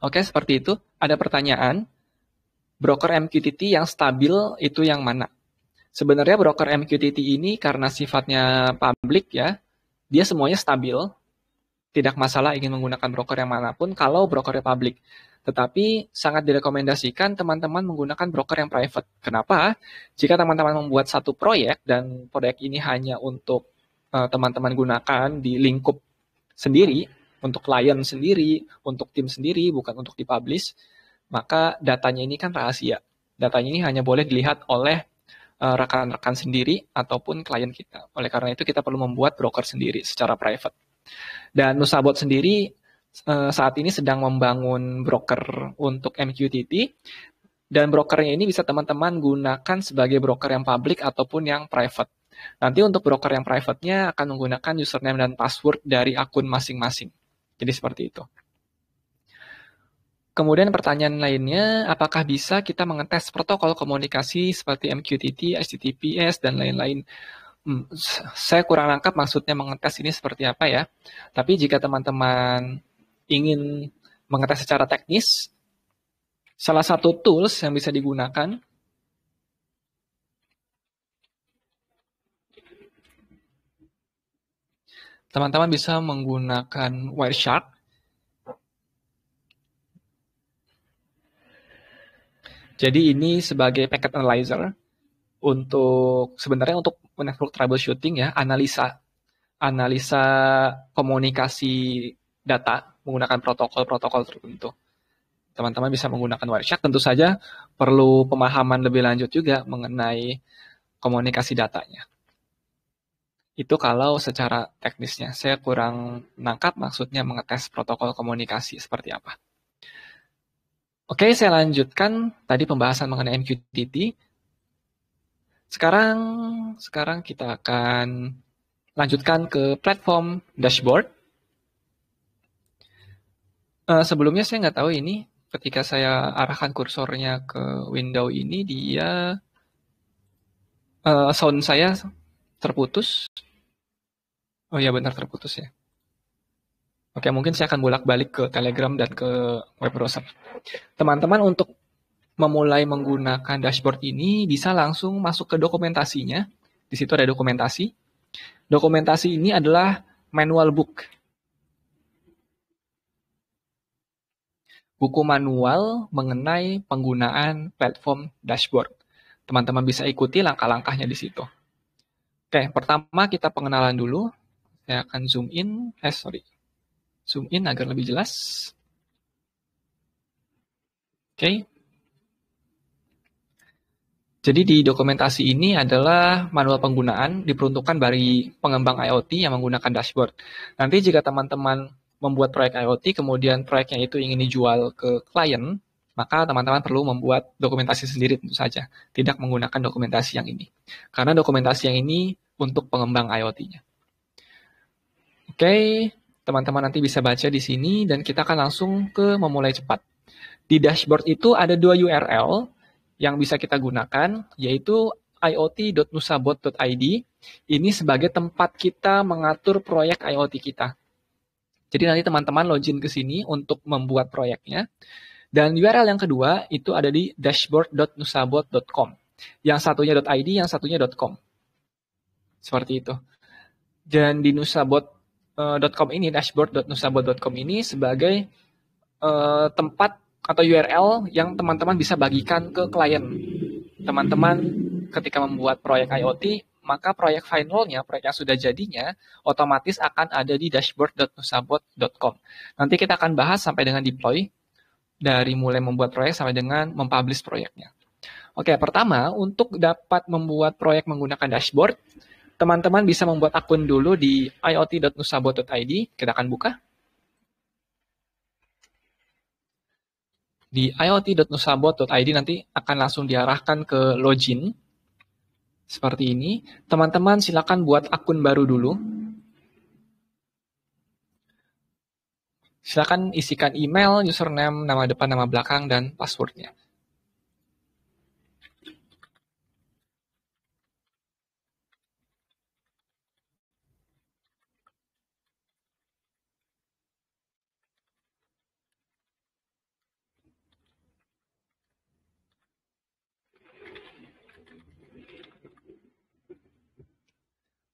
Oke, seperti itu. Ada pertanyaan, broker MQTT yang stabil itu yang mana? Sebenarnya broker MQTT ini karena sifatnya publik ya, dia semuanya stabil, tidak masalah ingin menggunakan broker yang manapun kalau broker publik. Tetapi sangat direkomendasikan teman-teman menggunakan broker yang private. Kenapa? Jika teman-teman membuat satu proyek dan proyek ini hanya untuk eh, teman-teman uh, gunakan di lingkup sendiri, untuk klien sendiri, untuk tim sendiri, bukan untuk dipublish, maka datanya ini kan rahasia. Datanya ini hanya boleh dilihat oleh Eh, rekan-rekan sendiri ataupun klien kita. Oleh karena itu kita perlu membuat broker sendiri secara private. Dan Nusabot sendiri eh, saat ini sedang membangun broker untuk MQTT dan brokernya ini bisa teman-teman gunakan sebagai broker yang publik ataupun yang private. Nanti untuk broker yang private-nya akan menggunakan username dan password dari akun masing-masing. Jadi seperti itu. Kemudian pertanyaan lainnya, apakah bisa kita mengetes protokol komunikasi seperti MQTT, HTTPS, dan lain-lain? Hmm, saya kurang lengkap maksudnya mengetes ini seperti apa ya. Tapi jika teman-teman ingin mengetes secara teknis, salah satu tools yang bisa digunakan teman-teman bisa menggunakan Wireshark Jadi ini sebagai packet analyzer untuk sebenarnya untuk network troubleshooting ya, analisa analisa komunikasi data menggunakan protokol-protokol tertentu. Teman-teman bisa menggunakan Wireshark tentu saja perlu pemahaman lebih lanjut juga mengenai komunikasi datanya. Itu kalau secara teknisnya, saya kurang nangkap maksudnya mengetes protokol komunikasi seperti apa. Oke, saya lanjutkan tadi pembahasan mengenai MQTT. Sekarang sekarang kita akan lanjutkan ke platform dashboard. Uh, sebelumnya saya nggak tahu ini ketika saya arahkan kursornya ke window ini dia uh, sound saya terputus. Oh ya benar terputus ya. Oke, mungkin saya akan bolak-balik ke Telegram dan ke web browser. Teman-teman untuk memulai menggunakan dashboard ini bisa langsung masuk ke dokumentasinya. Di situ ada dokumentasi. Dokumentasi ini adalah manual book. Buku manual mengenai penggunaan platform dashboard. Teman-teman bisa ikuti langkah-langkahnya di situ. Oke, pertama kita pengenalan dulu. Saya akan zoom in. Eh, sorry zoom in agar lebih jelas. Oke. Okay. Jadi di dokumentasi ini adalah manual penggunaan diperuntukkan bagi pengembang IoT yang menggunakan dashboard. Nanti jika teman-teman membuat proyek IoT, kemudian proyeknya itu ingin dijual ke klien, maka teman-teman perlu membuat dokumentasi sendiri tentu saja, tidak menggunakan dokumentasi yang ini. Karena dokumentasi yang ini untuk pengembang IoT-nya. Oke, okay teman-teman nanti bisa baca di sini dan kita akan langsung ke memulai cepat. Di dashboard itu ada dua URL yang bisa kita gunakan, yaitu iot.nusabot.id. Ini sebagai tempat kita mengatur proyek IoT kita. Jadi nanti teman-teman login ke sini untuk membuat proyeknya. Dan URL yang kedua itu ada di dashboard.nusabot.com. Yang satunya .id, yang satunya .com. Seperti itu. Dan di Nusabot uh, ini dashboard.nusabot.com ini sebagai uh, tempat atau URL yang teman-teman bisa bagikan ke klien. Teman-teman ketika membuat proyek IoT, maka proyek finalnya, proyek yang sudah jadinya, otomatis akan ada di dashboard.nusabot.com. Nanti kita akan bahas sampai dengan deploy, dari mulai membuat proyek sampai dengan mempublish proyeknya. Oke, pertama, untuk dapat membuat proyek menggunakan dashboard, teman-teman bisa membuat akun dulu di iot.nusabo.id. Kita akan buka. Di iot.nusabo.id nanti akan langsung diarahkan ke login. Seperti ini. Teman-teman silakan buat akun baru dulu. Silakan isikan email, username, nama depan, nama belakang, dan passwordnya.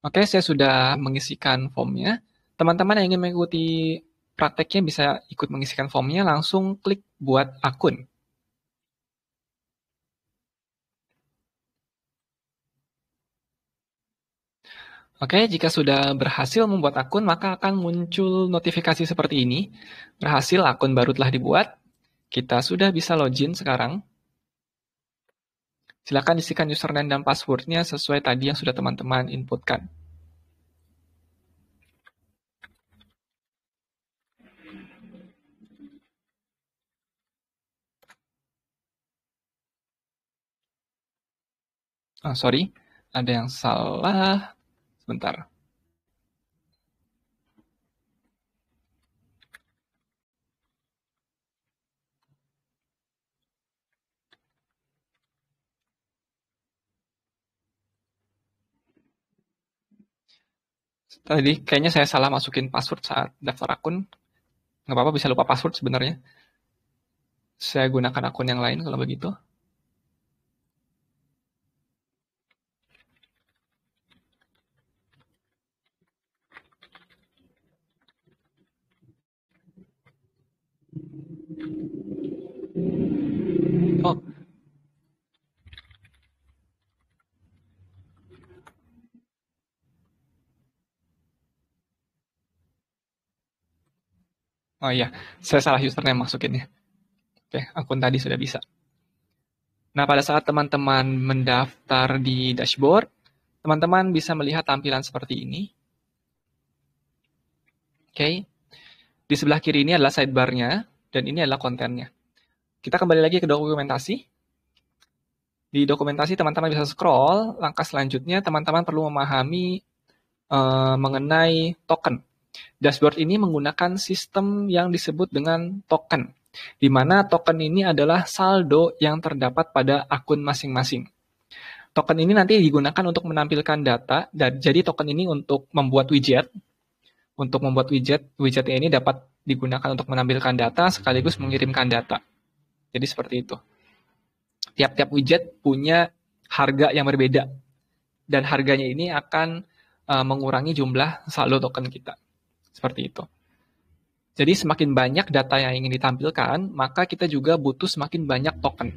Oke, saya sudah mengisikan formnya. Teman-teman yang ingin mengikuti prakteknya bisa ikut mengisikan formnya, langsung klik buat akun. Oke, jika sudah berhasil membuat akun, maka akan muncul notifikasi seperti ini. Berhasil, akun baru telah dibuat. Kita sudah bisa login sekarang. Silakan isikan username dan passwordnya sesuai tadi yang sudah teman-teman inputkan. Oh, sorry, ada yang salah. Sebentar. tadi kayaknya saya salah masukin password saat daftar akun. Nggak apa-apa bisa lupa password sebenarnya. Saya gunakan akun yang lain kalau begitu. Oh iya, saya salah username masukinnya. Oke, akun tadi sudah bisa. Nah, pada saat teman-teman mendaftar di dashboard, teman-teman bisa melihat tampilan seperti ini. Oke, di sebelah kiri ini adalah sidebarnya, dan ini adalah kontennya. Kita kembali lagi ke dokumentasi. Di dokumentasi, teman-teman bisa scroll. Langkah selanjutnya, teman-teman perlu memahami uh, mengenai token Dashboard ini menggunakan sistem yang disebut dengan token, di mana token ini adalah saldo yang terdapat pada akun masing-masing. Token ini nanti digunakan untuk menampilkan data, dan jadi token ini untuk membuat widget. Untuk membuat widget, widget ini dapat digunakan untuk menampilkan data sekaligus mengirimkan data. Jadi seperti itu. Tiap-tiap widget punya harga yang berbeda, dan harganya ini akan eh, mengurangi jumlah saldo token kita. Seperti itu. Jadi semakin banyak data yang ingin ditampilkan, maka kita juga butuh semakin banyak token.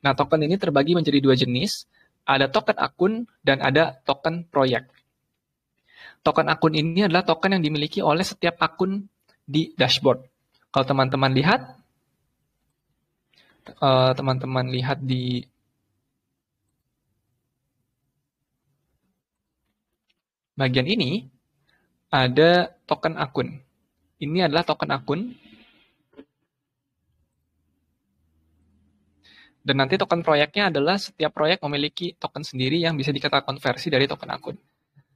Nah, token ini terbagi menjadi dua jenis, ada token akun dan ada token proyek. Token akun ini adalah token yang dimiliki oleh setiap akun di dashboard. Kalau teman-teman lihat, eh, teman-teman lihat di bagian ini, ada token akun. Ini adalah token akun. Dan nanti token proyeknya adalah setiap proyek memiliki token sendiri yang bisa dikata konversi dari token akun.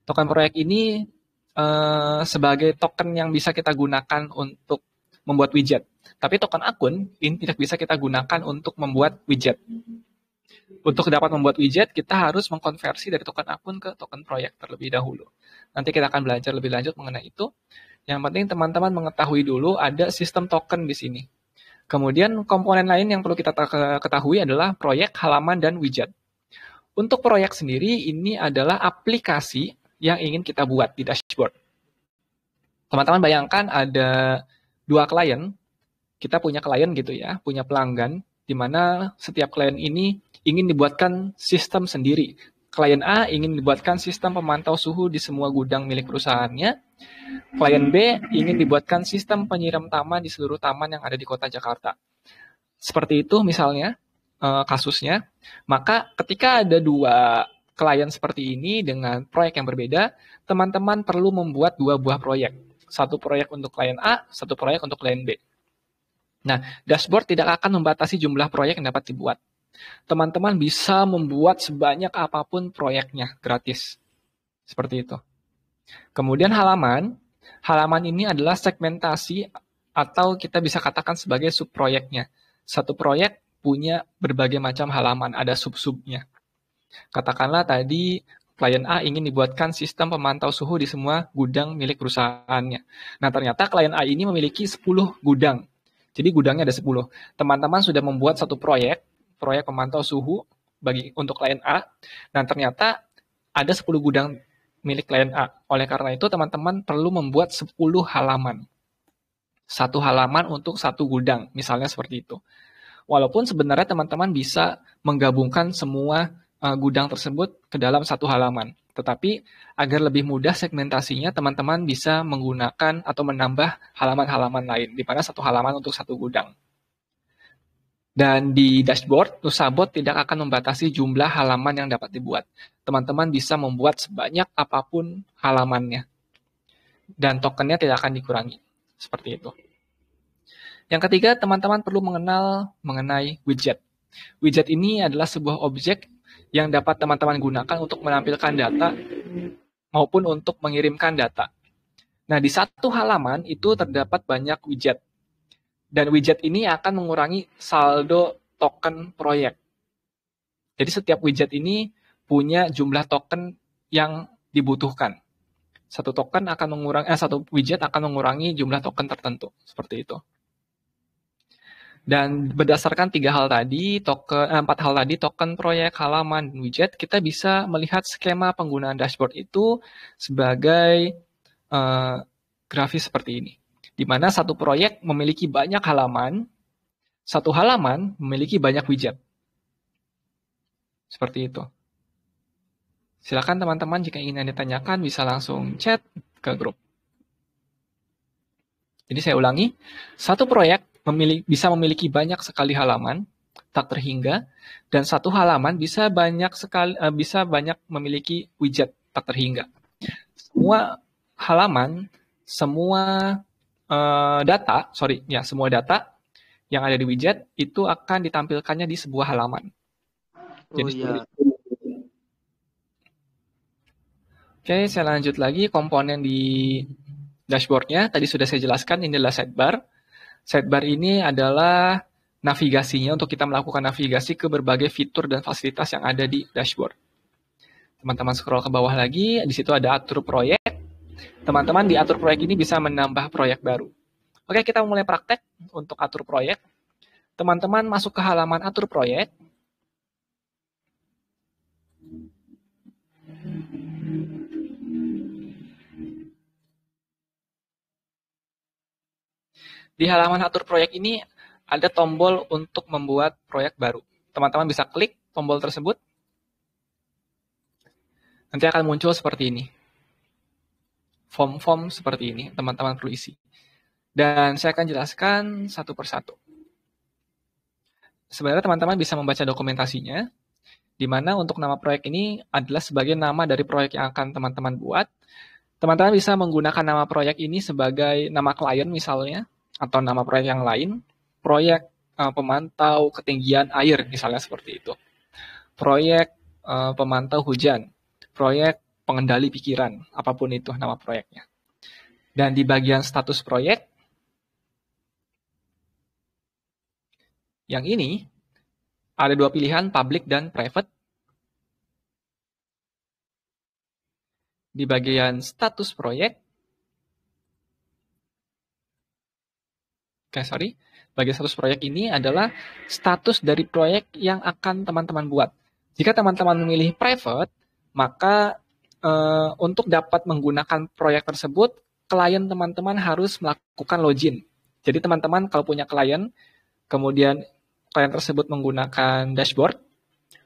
Token proyek ini eh, sebagai token yang bisa kita gunakan untuk membuat widget. Tapi token akun ini tidak bisa kita gunakan untuk membuat widget. Untuk dapat membuat widget, kita harus mengkonversi dari token akun ke token proyek terlebih dahulu. Nanti kita akan belajar lebih lanjut mengenai itu. Yang penting teman-teman mengetahui dulu ada sistem token di sini. Kemudian komponen lain yang perlu kita ketahui adalah proyek, halaman, dan widget. Untuk proyek sendiri, ini adalah aplikasi yang ingin kita buat di dashboard. Teman-teman bayangkan ada dua klien, kita punya klien gitu ya, punya pelanggan, di mana setiap klien ini ingin dibuatkan sistem sendiri. Klien A ingin dibuatkan sistem pemantau suhu di semua gudang milik perusahaannya. Klien B ingin dibuatkan sistem penyiram taman di seluruh taman yang ada di kota Jakarta. Seperti itu misalnya eh, kasusnya. Maka ketika ada dua klien seperti ini dengan proyek yang berbeda, teman-teman perlu membuat dua buah proyek. Satu proyek untuk klien A, satu proyek untuk klien B. Nah, dashboard tidak akan membatasi jumlah proyek yang dapat dibuat Teman-teman bisa membuat sebanyak apapun proyeknya gratis. Seperti itu. Kemudian halaman. Halaman ini adalah segmentasi atau kita bisa katakan sebagai subproyeknya. Satu proyek punya berbagai macam halaman, ada sub-subnya. Katakanlah tadi klien A ingin dibuatkan sistem pemantau suhu di semua gudang milik perusahaannya. Nah, ternyata klien A ini memiliki 10 gudang. Jadi gudangnya ada 10. Teman-teman sudah membuat satu proyek proyek pemantau suhu bagi untuk klien A dan ternyata ada 10 gudang milik klien A. Oleh karena itu teman-teman perlu membuat 10 halaman. Satu halaman untuk satu gudang, misalnya seperti itu. Walaupun sebenarnya teman-teman bisa menggabungkan semua uh, gudang tersebut ke dalam satu halaman. Tetapi agar lebih mudah segmentasinya, teman-teman bisa menggunakan atau menambah halaman-halaman lain, di mana satu halaman untuk satu gudang. Dan di dashboard, Nusabot tidak akan membatasi jumlah halaman yang dapat dibuat. Teman-teman bisa membuat sebanyak apapun halamannya. Dan tokennya tidak akan dikurangi. Seperti itu. Yang ketiga, teman-teman perlu mengenal mengenai widget. Widget ini adalah sebuah objek yang dapat teman-teman gunakan untuk menampilkan data maupun untuk mengirimkan data. Nah, di satu halaman itu terdapat banyak widget. Dan widget ini akan mengurangi saldo token proyek. Jadi setiap widget ini punya jumlah token yang dibutuhkan. Satu token akan mengurangi, eh, satu widget akan mengurangi jumlah token tertentu, seperti itu. Dan berdasarkan tiga hal tadi, token, eh, empat hal tadi, token proyek, halaman, widget, kita bisa melihat skema penggunaan dashboard itu sebagai eh, grafis seperti ini di mana satu proyek memiliki banyak halaman, satu halaman memiliki banyak widget. Seperti itu. Silakan teman-teman jika ingin Anda tanyakan bisa langsung chat ke grup. Jadi saya ulangi, satu proyek memiliki, bisa memiliki banyak sekali halaman, tak terhingga, dan satu halaman bisa banyak sekali eh, bisa banyak memiliki widget tak terhingga. Semua halaman, semua uh, data, sorry, ya semua data yang ada di widget itu akan ditampilkannya di sebuah halaman. Oh, iya. Oke, saya lanjut lagi komponen di dashboardnya. Tadi sudah saya jelaskan, ini adalah sidebar. Sidebar ini adalah navigasinya untuk kita melakukan navigasi ke berbagai fitur dan fasilitas yang ada di dashboard. Teman-teman scroll ke bawah lagi, di situ ada atur proyek teman-teman di atur proyek ini bisa menambah proyek baru. Oke, kita mulai praktek untuk atur proyek. Teman-teman masuk ke halaman atur proyek. Di halaman atur proyek ini ada tombol untuk membuat proyek baru. Teman-teman bisa klik tombol tersebut. Nanti akan muncul seperti ini form-form seperti ini teman-teman perlu isi. Dan saya akan jelaskan satu persatu. Sebenarnya teman-teman bisa membaca dokumentasinya, di mana untuk nama proyek ini adalah sebagai nama dari proyek yang akan teman-teman buat. Teman-teman bisa menggunakan nama proyek ini sebagai nama klien misalnya, atau nama proyek yang lain, proyek uh, pemantau ketinggian air misalnya seperti itu, proyek uh, pemantau hujan, proyek pengendali pikiran, apapun itu nama proyeknya. Dan di bagian status proyek, yang ini ada dua pilihan, public dan private. Di bagian status proyek, okay, eh, sorry, bagian status proyek ini adalah status dari proyek yang akan teman-teman buat. Jika teman-teman memilih private, maka Eh, untuk dapat menggunakan proyek tersebut, klien teman-teman harus melakukan login. Jadi teman-teman kalau punya klien, kemudian klien tersebut menggunakan dashboard,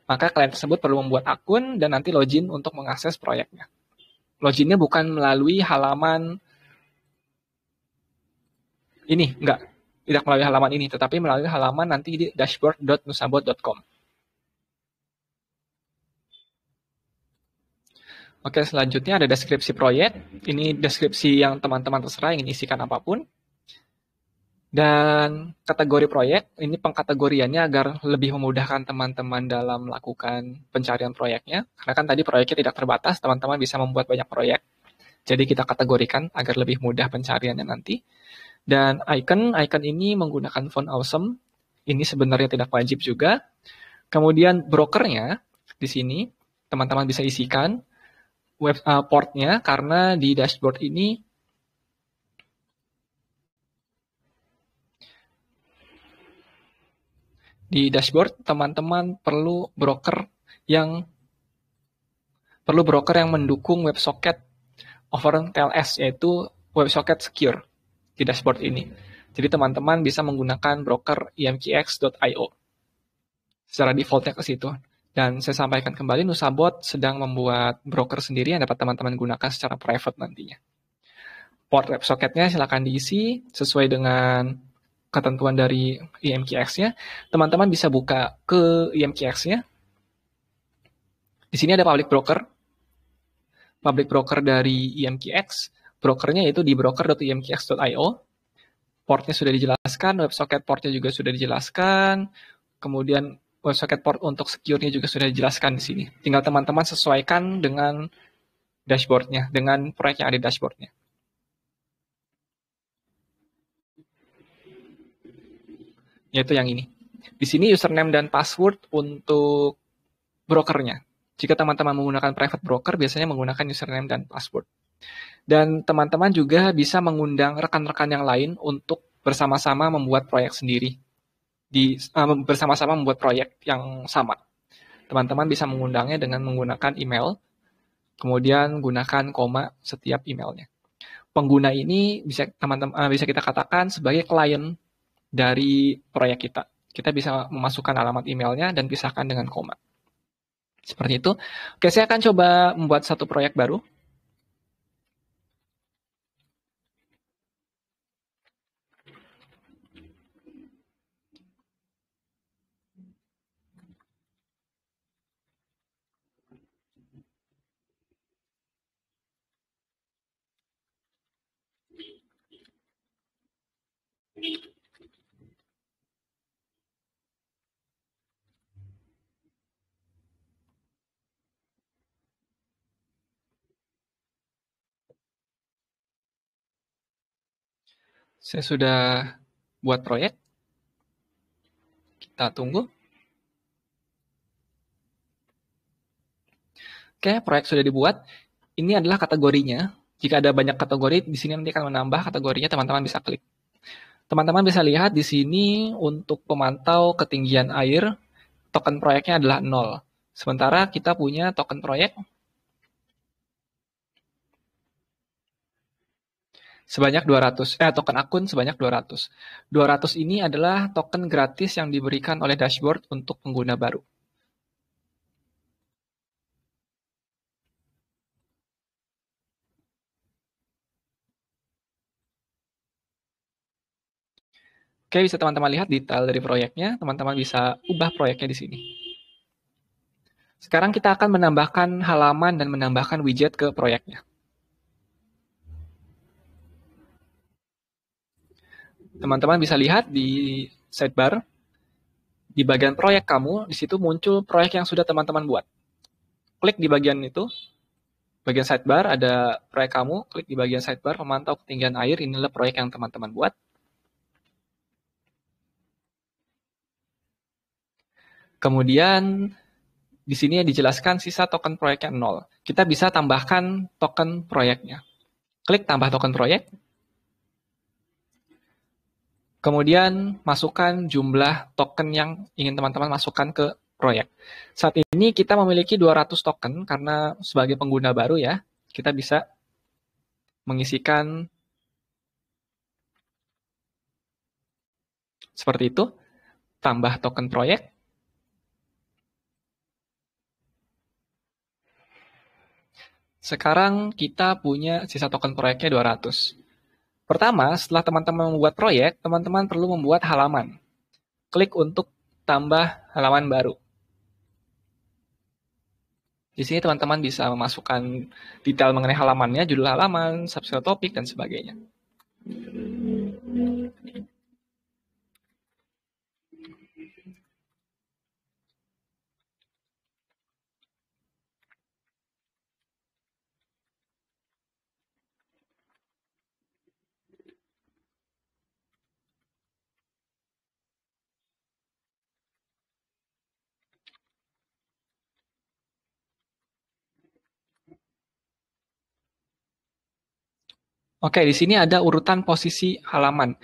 maka klien tersebut perlu membuat akun dan nanti login untuk mengakses proyeknya. Loginnya bukan melalui halaman ini, enggak. Tidak melalui halaman ini, tetapi melalui halaman nanti di dashboard.nusabot.com. Oke, selanjutnya ada deskripsi proyek. Ini deskripsi yang teman-teman terserah ingin isikan apapun. Dan kategori proyek, ini pengkategoriannya agar lebih memudahkan teman-teman dalam melakukan pencarian proyeknya. Karena kan tadi proyeknya tidak terbatas, teman-teman bisa membuat banyak proyek. Jadi kita kategorikan agar lebih mudah pencariannya nanti. Dan icon, icon ini menggunakan font awesome. Ini sebenarnya tidak wajib juga. Kemudian brokernya di sini, teman-teman bisa isikan web uh, portnya karena di dashboard ini di dashboard teman-teman perlu broker yang perlu broker yang mendukung WebSocket over TLS yaitu WebSocket Secure di dashboard ini. Jadi teman-teman bisa menggunakan broker e imkx.io. Secara defaultnya ke situ. Dan saya sampaikan kembali, Nusabot sedang membuat broker sendiri yang dapat teman-teman gunakan secara private nantinya. Port WebSocket-nya silakan diisi sesuai dengan ketentuan dari IMQX-nya. Teman-teman bisa buka ke IMQX-nya. Di sini ada public broker. Public broker dari IMQX. Brokernya yaitu di broker.imqx.io. Portnya sudah dijelaskan, web WebSocket portnya juga sudah dijelaskan. Kemudian WebSocket port untuk secure-nya juga sudah dijelaskan di sini. Tinggal teman-teman sesuaikan dengan dashboardnya, dengan proyek yang ada di dashboardnya. Yaitu yang ini. Di sini username dan password untuk brokernya. Jika teman-teman menggunakan private broker, biasanya menggunakan username dan password. Dan teman-teman juga bisa mengundang rekan-rekan yang lain untuk bersama-sama membuat proyek sendiri di uh, bersama-sama membuat proyek yang sama. Teman-teman bisa mengundangnya dengan menggunakan email, kemudian gunakan koma setiap emailnya. Pengguna ini bisa teman-teman uh, eh, bisa kita katakan sebagai klien dari proyek kita. Kita bisa memasukkan alamat emailnya dan pisahkan dengan koma. Seperti itu. Oke, saya akan coba membuat satu proyek baru. Saya sudah buat proyek. Kita tunggu. Oke, proyek sudah dibuat. Ini adalah kategorinya. Jika ada banyak kategori, di sini nanti akan menambah kategorinya, teman-teman bisa klik. Teman-teman bisa lihat di sini untuk pemantau ketinggian air, token proyeknya adalah 0. Sementara kita punya token proyek sebanyak 200, eh token akun sebanyak 200. 200 ini adalah token gratis yang diberikan oleh dashboard untuk pengguna baru. Oke, bisa teman-teman lihat detail dari proyeknya. Teman-teman bisa ubah proyeknya di sini. Sekarang kita akan menambahkan halaman dan menambahkan widget ke proyeknya. Teman-teman bisa lihat di sidebar, di bagian proyek kamu, di situ muncul proyek yang sudah teman-teman buat. Klik di bagian itu, bagian sidebar ada proyek kamu, klik di bagian sidebar pemantau ketinggian air, inilah proyek yang teman-teman buat Kemudian di sini dijelaskan sisa token proyeknya nol. Kita bisa tambahkan token proyeknya. Klik tambah token proyek. Kemudian masukkan jumlah token yang ingin teman-teman masukkan ke proyek. Saat ini kita memiliki 200 token karena sebagai pengguna baru ya, kita bisa mengisikan seperti itu, tambah token proyek. Sekarang kita punya sisa token proyeknya 200. Pertama, setelah teman-teman membuat proyek, teman-teman perlu membuat halaman. Klik untuk tambah halaman baru. Di sini teman-teman bisa memasukkan detail mengenai halamannya, judul halaman, subsel topik, dan sebagainya. Oke, di sini ada urutan posisi halaman.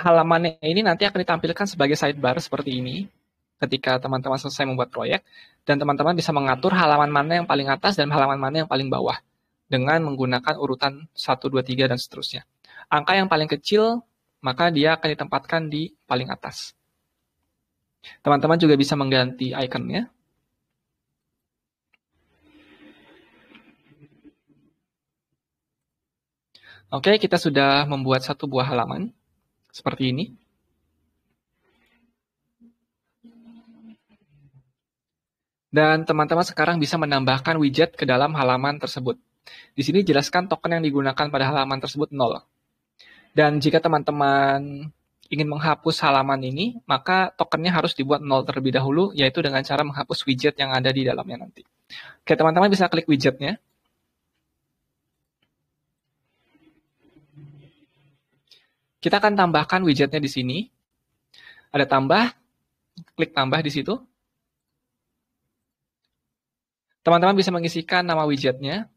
Halamannya ini nanti akan ditampilkan sebagai sidebar seperti ini ketika teman-teman selesai membuat proyek dan teman-teman bisa mengatur halaman mana yang paling atas dan halaman mana yang paling bawah dengan menggunakan urutan 1, 2, 3, dan seterusnya. Angka yang paling kecil, maka dia akan ditempatkan di paling atas. Teman-teman juga bisa mengganti ikonnya Oke, kita sudah membuat satu buah halaman seperti ini. Dan teman-teman sekarang bisa menambahkan widget ke dalam halaman tersebut. Di sini jelaskan token yang digunakan pada halaman tersebut 0. Dan jika teman-teman ingin menghapus halaman ini, maka tokennya harus dibuat 0 terlebih dahulu, yaitu dengan cara menghapus widget yang ada di dalamnya nanti. Oke, teman-teman bisa klik widgetnya. Kita akan tambahkan widgetnya di sini. Ada tambah, klik tambah di situ. Teman-teman bisa mengisikan nama widgetnya.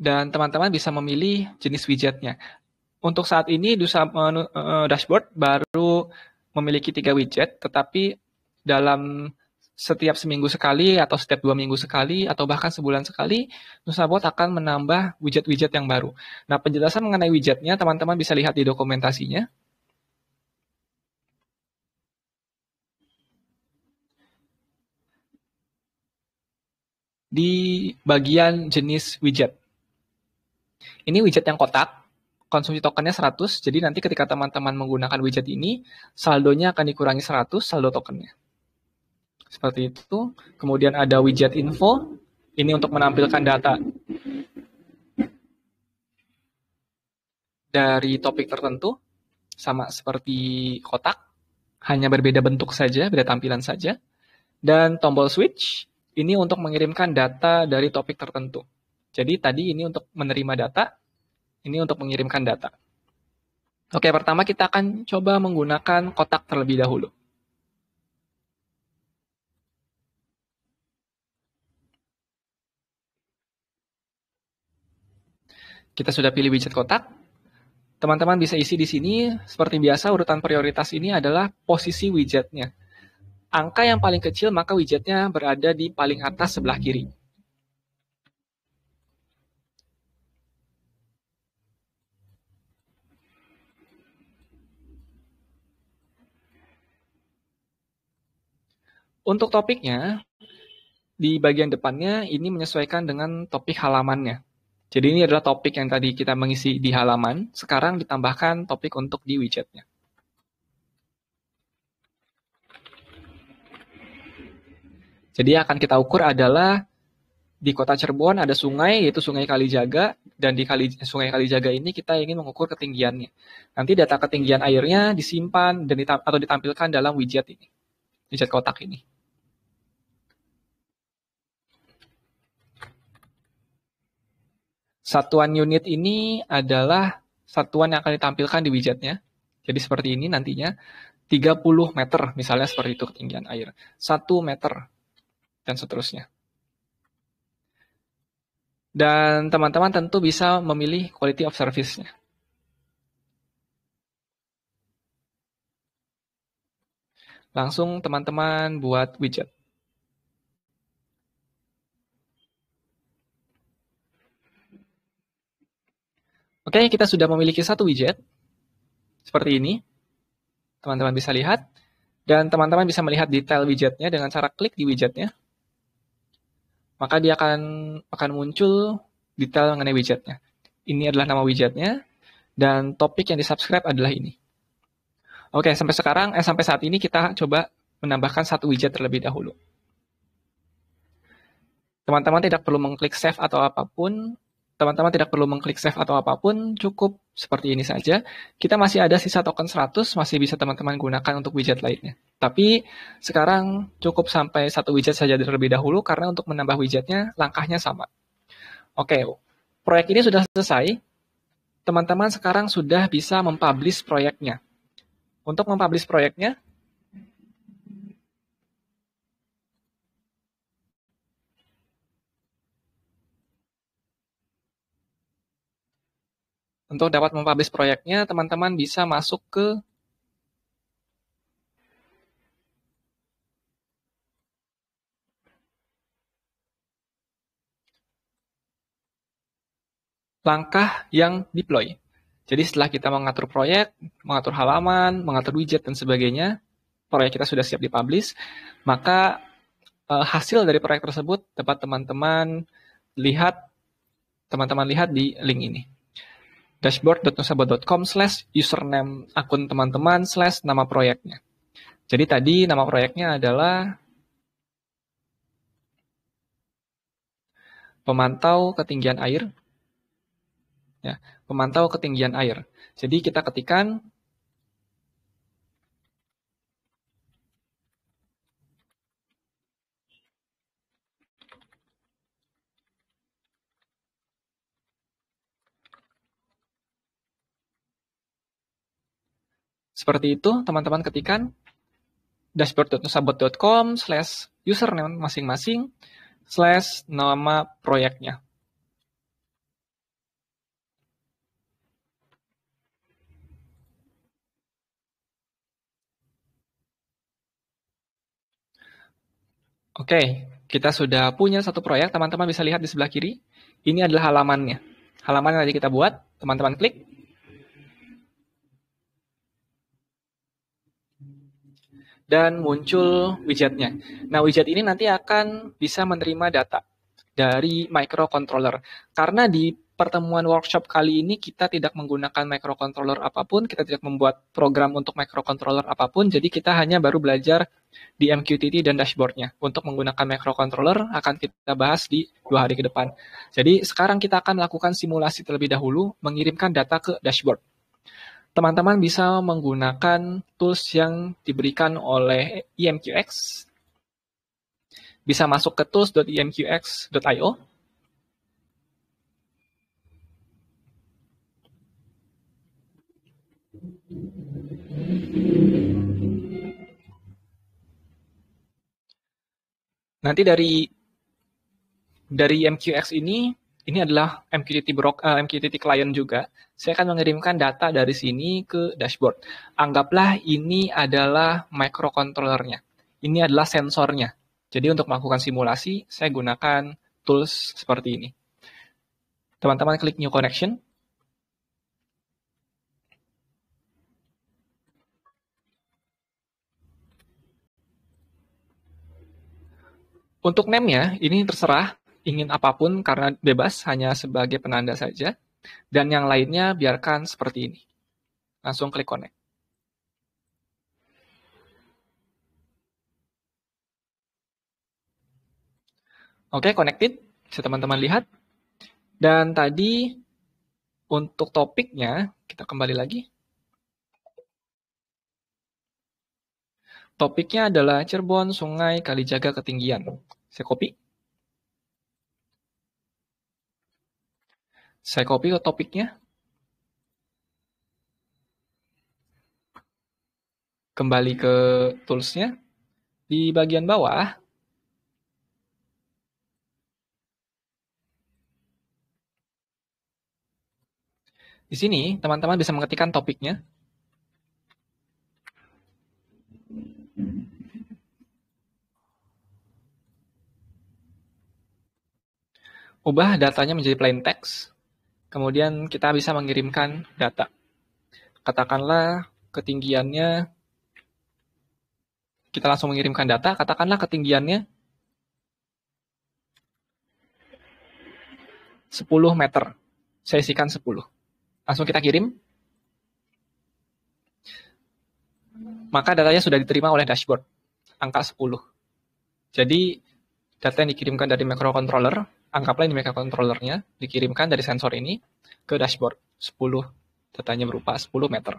Dan teman-teman bisa memilih jenis widgetnya. Untuk saat ini, eh, dashboard baru memiliki tiga widget, tetapi dalam setiap seminggu sekali atau setiap dua minggu sekali atau bahkan sebulan sekali Nusabot akan menambah widget-widget yang baru. Nah penjelasan mengenai widgetnya teman-teman bisa lihat di dokumentasinya. Di bagian jenis widget. Ini widget yang kotak, konsumsi tokennya 100, jadi nanti ketika teman-teman menggunakan widget ini, saldonya akan dikurangi 100 saldo tokennya. Seperti itu. Kemudian ada widget info, ini untuk menampilkan data dari topik tertentu, sama seperti kotak, hanya berbeda bentuk saja, beda tampilan saja. Dan tombol switch, ini untuk mengirimkan data dari topik tertentu. Jadi tadi ini untuk menerima data, ini untuk mengirimkan data. Oke, pertama kita akan coba menggunakan kotak terlebih dahulu. Kita sudah pilih widget kotak. Teman-teman bisa isi di sini, seperti biasa urutan prioritas ini adalah posisi widgetnya. Angka yang paling kecil maka widgetnya berada di paling atas sebelah kiri. Untuk topiknya, di bagian depannya ini menyesuaikan dengan topik halamannya. Jadi ini adalah topik yang tadi kita mengisi di halaman, sekarang ditambahkan topik untuk di widgetnya. Jadi yang akan kita ukur adalah di kota Cirebon ada sungai yaitu Sungai Kalijaga dan di kali, Sungai Kalijaga ini kita ingin mengukur ketinggiannya. Nanti data ketinggian airnya disimpan dan ditamp atau ditampilkan dalam widget ini, widget kotak ini. Satuan unit ini adalah satuan yang akan ditampilkan di widgetnya. Jadi seperti ini nantinya 30 meter misalnya seperti itu ketinggian air. 1 meter dan seterusnya. Dan teman-teman tentu bisa memilih quality of service-nya. Langsung teman-teman buat widget. Oke, kita sudah memiliki satu widget seperti ini. Teman-teman bisa lihat. Dan teman-teman bisa melihat detail widgetnya dengan cara klik di widgetnya. Maka dia akan akan muncul detail mengenai widgetnya. Ini adalah nama widgetnya. Dan topik yang di-subscribe adalah ini. Oke, sampai sekarang, eh, sampai saat ini kita coba menambahkan satu widget terlebih dahulu. Teman-teman tidak perlu mengklik save atau apapun, teman-teman tidak perlu mengklik save atau apapun, cukup seperti ini saja. Kita masih ada sisa token 100, masih bisa teman-teman gunakan untuk widget lainnya. Tapi sekarang cukup sampai satu widget saja terlebih dahulu, karena untuk menambah widgetnya langkahnya sama. Oke, proyek ini sudah selesai. Teman-teman sekarang sudah bisa mempublish proyeknya. Untuk mempublish proyeknya, Untuk dapat mempublish proyeknya, teman-teman bisa masuk ke langkah yang deploy. Jadi setelah kita mengatur proyek, mengatur halaman, mengatur widget dan sebagainya, proyek kita sudah siap dipublish, maka eh, hasil dari proyek tersebut dapat teman-teman lihat teman-teman lihat di link ini dashboard.nusaba.com slash username akun teman-teman slash nama proyeknya. Jadi tadi nama proyeknya adalah pemantau ketinggian air. Ya, pemantau ketinggian air. Jadi kita ketikkan. Seperti itu, teman-teman ketikan dashboard.nusabot.com slash username masing-masing slash nama proyeknya. Oke, okay, kita sudah punya satu proyek. Teman-teman bisa lihat di sebelah kiri. Ini adalah halamannya. Halaman yang tadi kita buat, teman-teman klik. dan muncul widgetnya. Nah, widget ini nanti akan bisa menerima data dari microcontroller. Karena di pertemuan workshop kali ini kita tidak menggunakan microcontroller apapun, kita tidak membuat program untuk microcontroller apapun, jadi kita hanya baru belajar di MQTT dan dashboardnya. Untuk menggunakan microcontroller akan kita bahas di dua hari ke depan. Jadi sekarang kita akan lakukan simulasi terlebih dahulu, mengirimkan data ke dashboard teman-teman bisa menggunakan tools yang diberikan oleh EMQX. Bisa masuk ke tools.emqx.io. Nanti dari dari e MQX ini ini adalah MQTT brok, uh, eh, MQTT client juga. Saya akan mengirimkan data dari sini ke dashboard. Anggaplah ini adalah microcontrollernya. Ini adalah sensornya. Jadi untuk melakukan simulasi, saya gunakan tools seperti ini. Teman-teman klik new connection. Untuk name-nya, ini terserah ingin apapun karena bebas hanya sebagai penanda saja, dan yang lainnya biarkan seperti ini. Langsung klik connect. Oke, connected. Bisa teman-teman lihat. Dan tadi untuk topiknya, kita kembali lagi. Topiknya adalah Cirebon Sungai Kalijaga Ketinggian. Saya copy. Saya copy ke topiknya. Kembali ke toolsnya. Di bagian bawah, Di sini, teman-teman bisa mengetikkan topiknya. Ubah datanya menjadi plain text. Kemudian kita bisa mengirimkan data. Katakanlah ketinggiannya, kita langsung mengirimkan data, katakanlah ketinggiannya 10 meter. Saya isikan 10. Langsung kita kirim. Maka datanya sudah diterima oleh dashboard. Angka 10. Jadi data yang dikirimkan dari microcontroller anggaplah ini microcontrollernya dikirimkan dari sensor ini ke dashboard 10 datanya berupa 10 meter.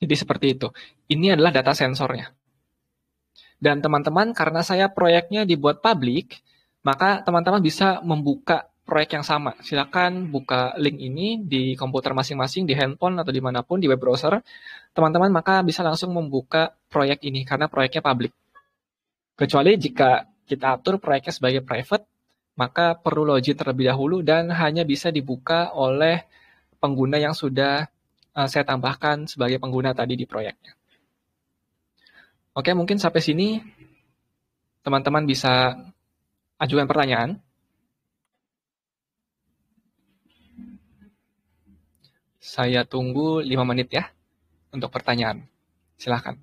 Jadi seperti itu. Ini adalah data sensornya. Dan teman-teman, karena saya proyeknya dibuat publik, maka teman-teman bisa membuka proyek yang sama. Silakan buka link ini di komputer masing-masing, di handphone atau dimanapun, di web browser. Teman-teman maka bisa langsung membuka proyek ini karena proyeknya publik. Kecuali jika kita atur proyeknya sebagai private, maka perlu login terlebih dahulu dan hanya bisa dibuka oleh pengguna yang sudah uh, saya tambahkan sebagai pengguna tadi di proyeknya. Oke, mungkin sampai sini teman-teman bisa ajukan pertanyaan. Saya tunggu 5 menit ya untuk pertanyaan. Silahkan.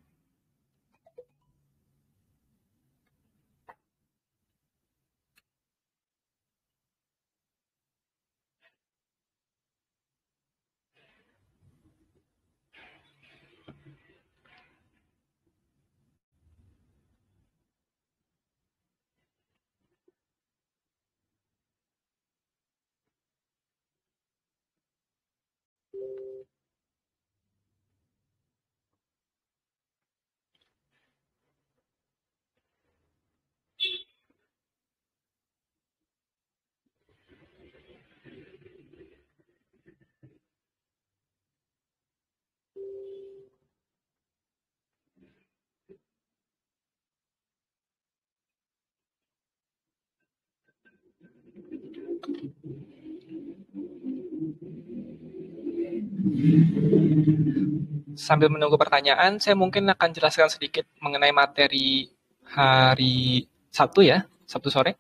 Sambil menunggu pertanyaan, saya mungkin akan jelaskan sedikit mengenai materi hari Sabtu ya, Sabtu sore.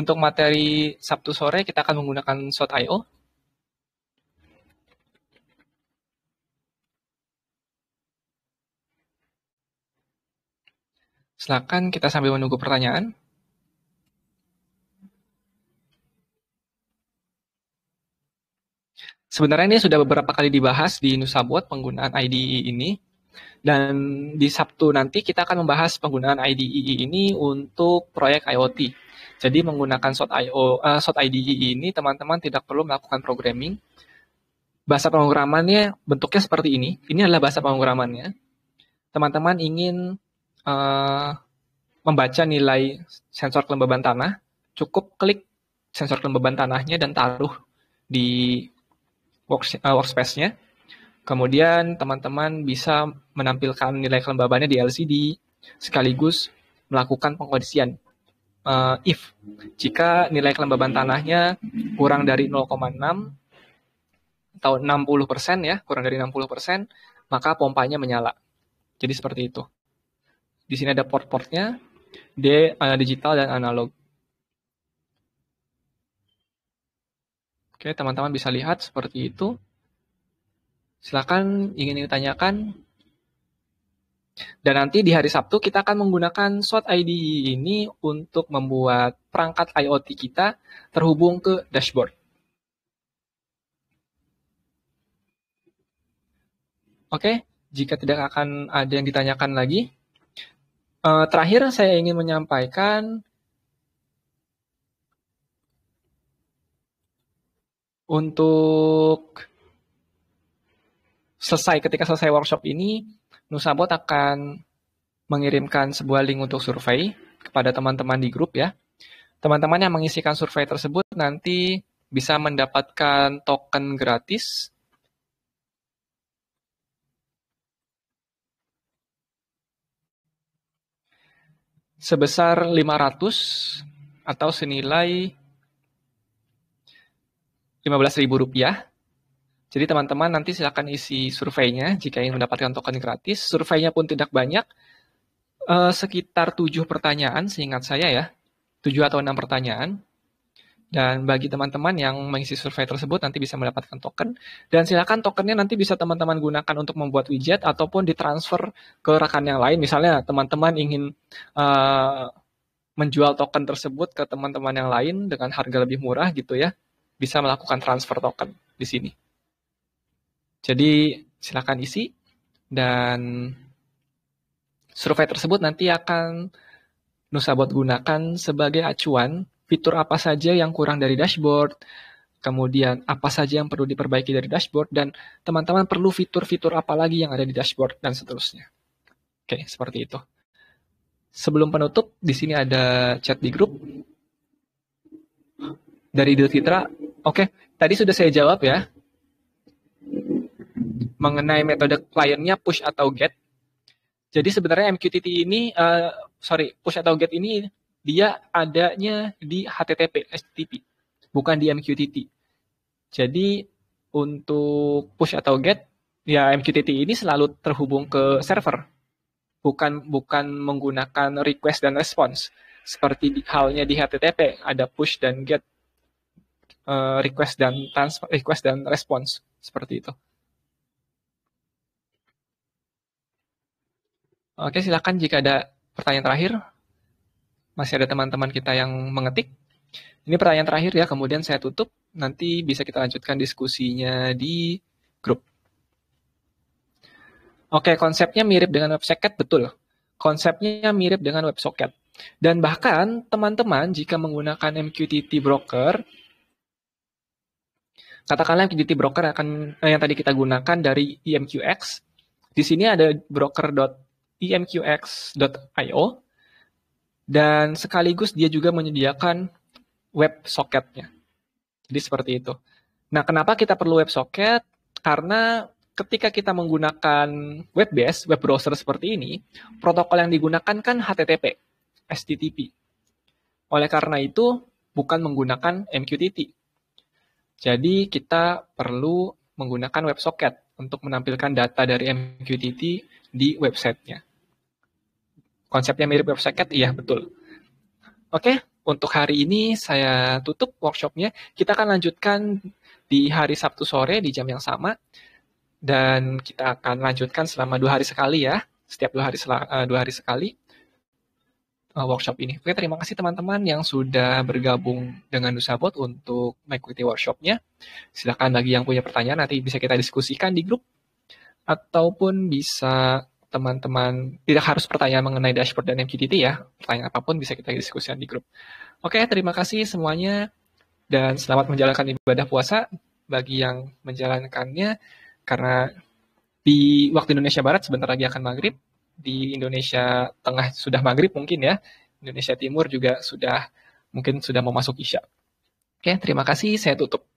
Untuk materi Sabtu sore kita akan menggunakan IO. Silakan kita sambil menunggu pertanyaan. Sebenarnya ini sudah beberapa kali dibahas di Nusabot penggunaan IDE ini. Dan di Sabtu nanti kita akan membahas penggunaan IDE ini untuk proyek IoT. Jadi menggunakan SOT, IO, uh, eh, SOT IDE ini teman-teman tidak perlu melakukan programming. Bahasa pemrogramannya bentuknya seperti ini. Ini adalah bahasa pemrogramannya. Teman-teman ingin uh, membaca nilai sensor kelembaban tanah, cukup klik sensor kelembaban tanahnya dan taruh di work, uh, workspace-nya. Kemudian teman-teman bisa menampilkan nilai kelembabannya di LCD sekaligus melakukan pengkondisian uh, if jika nilai kelembaban tanahnya kurang dari 0,6 atau 60% persen ya, kurang dari 60%, persen maka pompanya menyala. Jadi seperti itu. Di sini ada port-portnya, D, uh, digital dan analog. Oke, teman-teman bisa lihat seperti itu. Silakan ingin ditanyakan. Dan nanti di hari Sabtu kita akan menggunakan SWOT ID ini untuk membuat perangkat IoT kita terhubung ke dashboard. Oke, jika tidak akan ada yang ditanyakan lagi. Eh, terakhir, saya ingin menyampaikan untuk selesai ketika selesai workshop ini Nusabot akan mengirimkan sebuah link untuk survei kepada teman-teman di grup ya. Teman-teman yang mengisikan survei tersebut nanti bisa mendapatkan token gratis sebesar 500 atau senilai ribu rupiah. Jadi teman-teman nanti silakan isi surveinya jika ingin mendapatkan token gratis. Surveinya pun tidak banyak, eh, sekitar 7 pertanyaan seingat saya ya, 7 atau 6 pertanyaan. Dan bagi teman-teman yang mengisi survei tersebut nanti bisa mendapatkan token. Dan silakan tokennya nanti bisa teman-teman gunakan untuk membuat widget ataupun ditransfer ke rekan yang lain. Misalnya teman-teman ingin uh, menjual token tersebut ke teman-teman yang lain dengan harga lebih murah gitu ya bisa melakukan transfer token di sini. Jadi silakan isi dan survei tersebut nanti akan Nusabot gunakan sebagai acuan fitur apa saja yang kurang dari dashboard, kemudian apa saja yang perlu diperbaiki dari dashboard, dan teman-teman perlu fitur-fitur apa lagi yang ada di dashboard, dan seterusnya. Oke, seperti itu. Sebelum penutup, di sini ada chat di grup. Dari Idul Fitra, Oke, okay, tadi sudah saya jawab ya. Mengenai metode kliennya push atau get. Jadi sebenarnya MQTT ini, uh, sorry, push atau get ini dia adanya di HTTP, HTTP, bukan di MQTT. Jadi untuk push atau get, ya MQTT ini selalu terhubung ke server, bukan bukan menggunakan request dan response seperti halnya di HTTP ada push dan get Eh, request dan trans request dan response seperti itu. Oke, silakan jika ada pertanyaan terakhir. Masih ada teman-teman kita yang mengetik. Ini pertanyaan terakhir ya, kemudian saya tutup. Nanti bisa kita lanjutkan diskusinya di grup. Oke, konsepnya mirip dengan WebSocket, betul. Konsepnya mirip dengan WebSocket. Dan bahkan teman-teman jika menggunakan MQTT Broker, Katakanlah MQTT broker akan eh, yang tadi kita gunakan dari EMQX. Di sini ada broker.emqx.io dan sekaligus dia juga menyediakan web socketnya. Jadi seperti itu. Nah, kenapa kita perlu web socket? Karena ketika kita menggunakan web-based, web browser seperti ini, protokol yang digunakan kan HTTP, HTTP. Oleh karena itu, bukan menggunakan MQTT. Jadi kita perlu menggunakan WebSocket untuk menampilkan data dari MQTT di websitenya. Konsepnya mirip WebSocket, iya betul. Oke, untuk hari ini saya tutup workshopnya. Kita akan lanjutkan di hari Sabtu sore di jam yang sama. Dan kita akan lanjutkan selama dua hari sekali ya, setiap dua hari, eh, dua hari sekali uh, workshop ini. Oke, terima kasih teman-teman yang sudah bergabung dengan Nusabot untuk mengikuti workshopnya. Silahkan bagi yang punya pertanyaan nanti bisa kita diskusikan di grup ataupun bisa teman-teman tidak harus pertanyaan mengenai dashboard dan MQTT ya. Pertanyaan apapun bisa kita diskusikan di grup. Oke, terima kasih semuanya dan selamat menjalankan ibadah puasa bagi yang menjalankannya karena di waktu Indonesia Barat sebentar lagi akan maghrib di Indonesia Tengah sudah maghrib mungkin ya, Indonesia Timur juga sudah mungkin sudah memasuki isya. Oke, terima kasih. Saya tutup.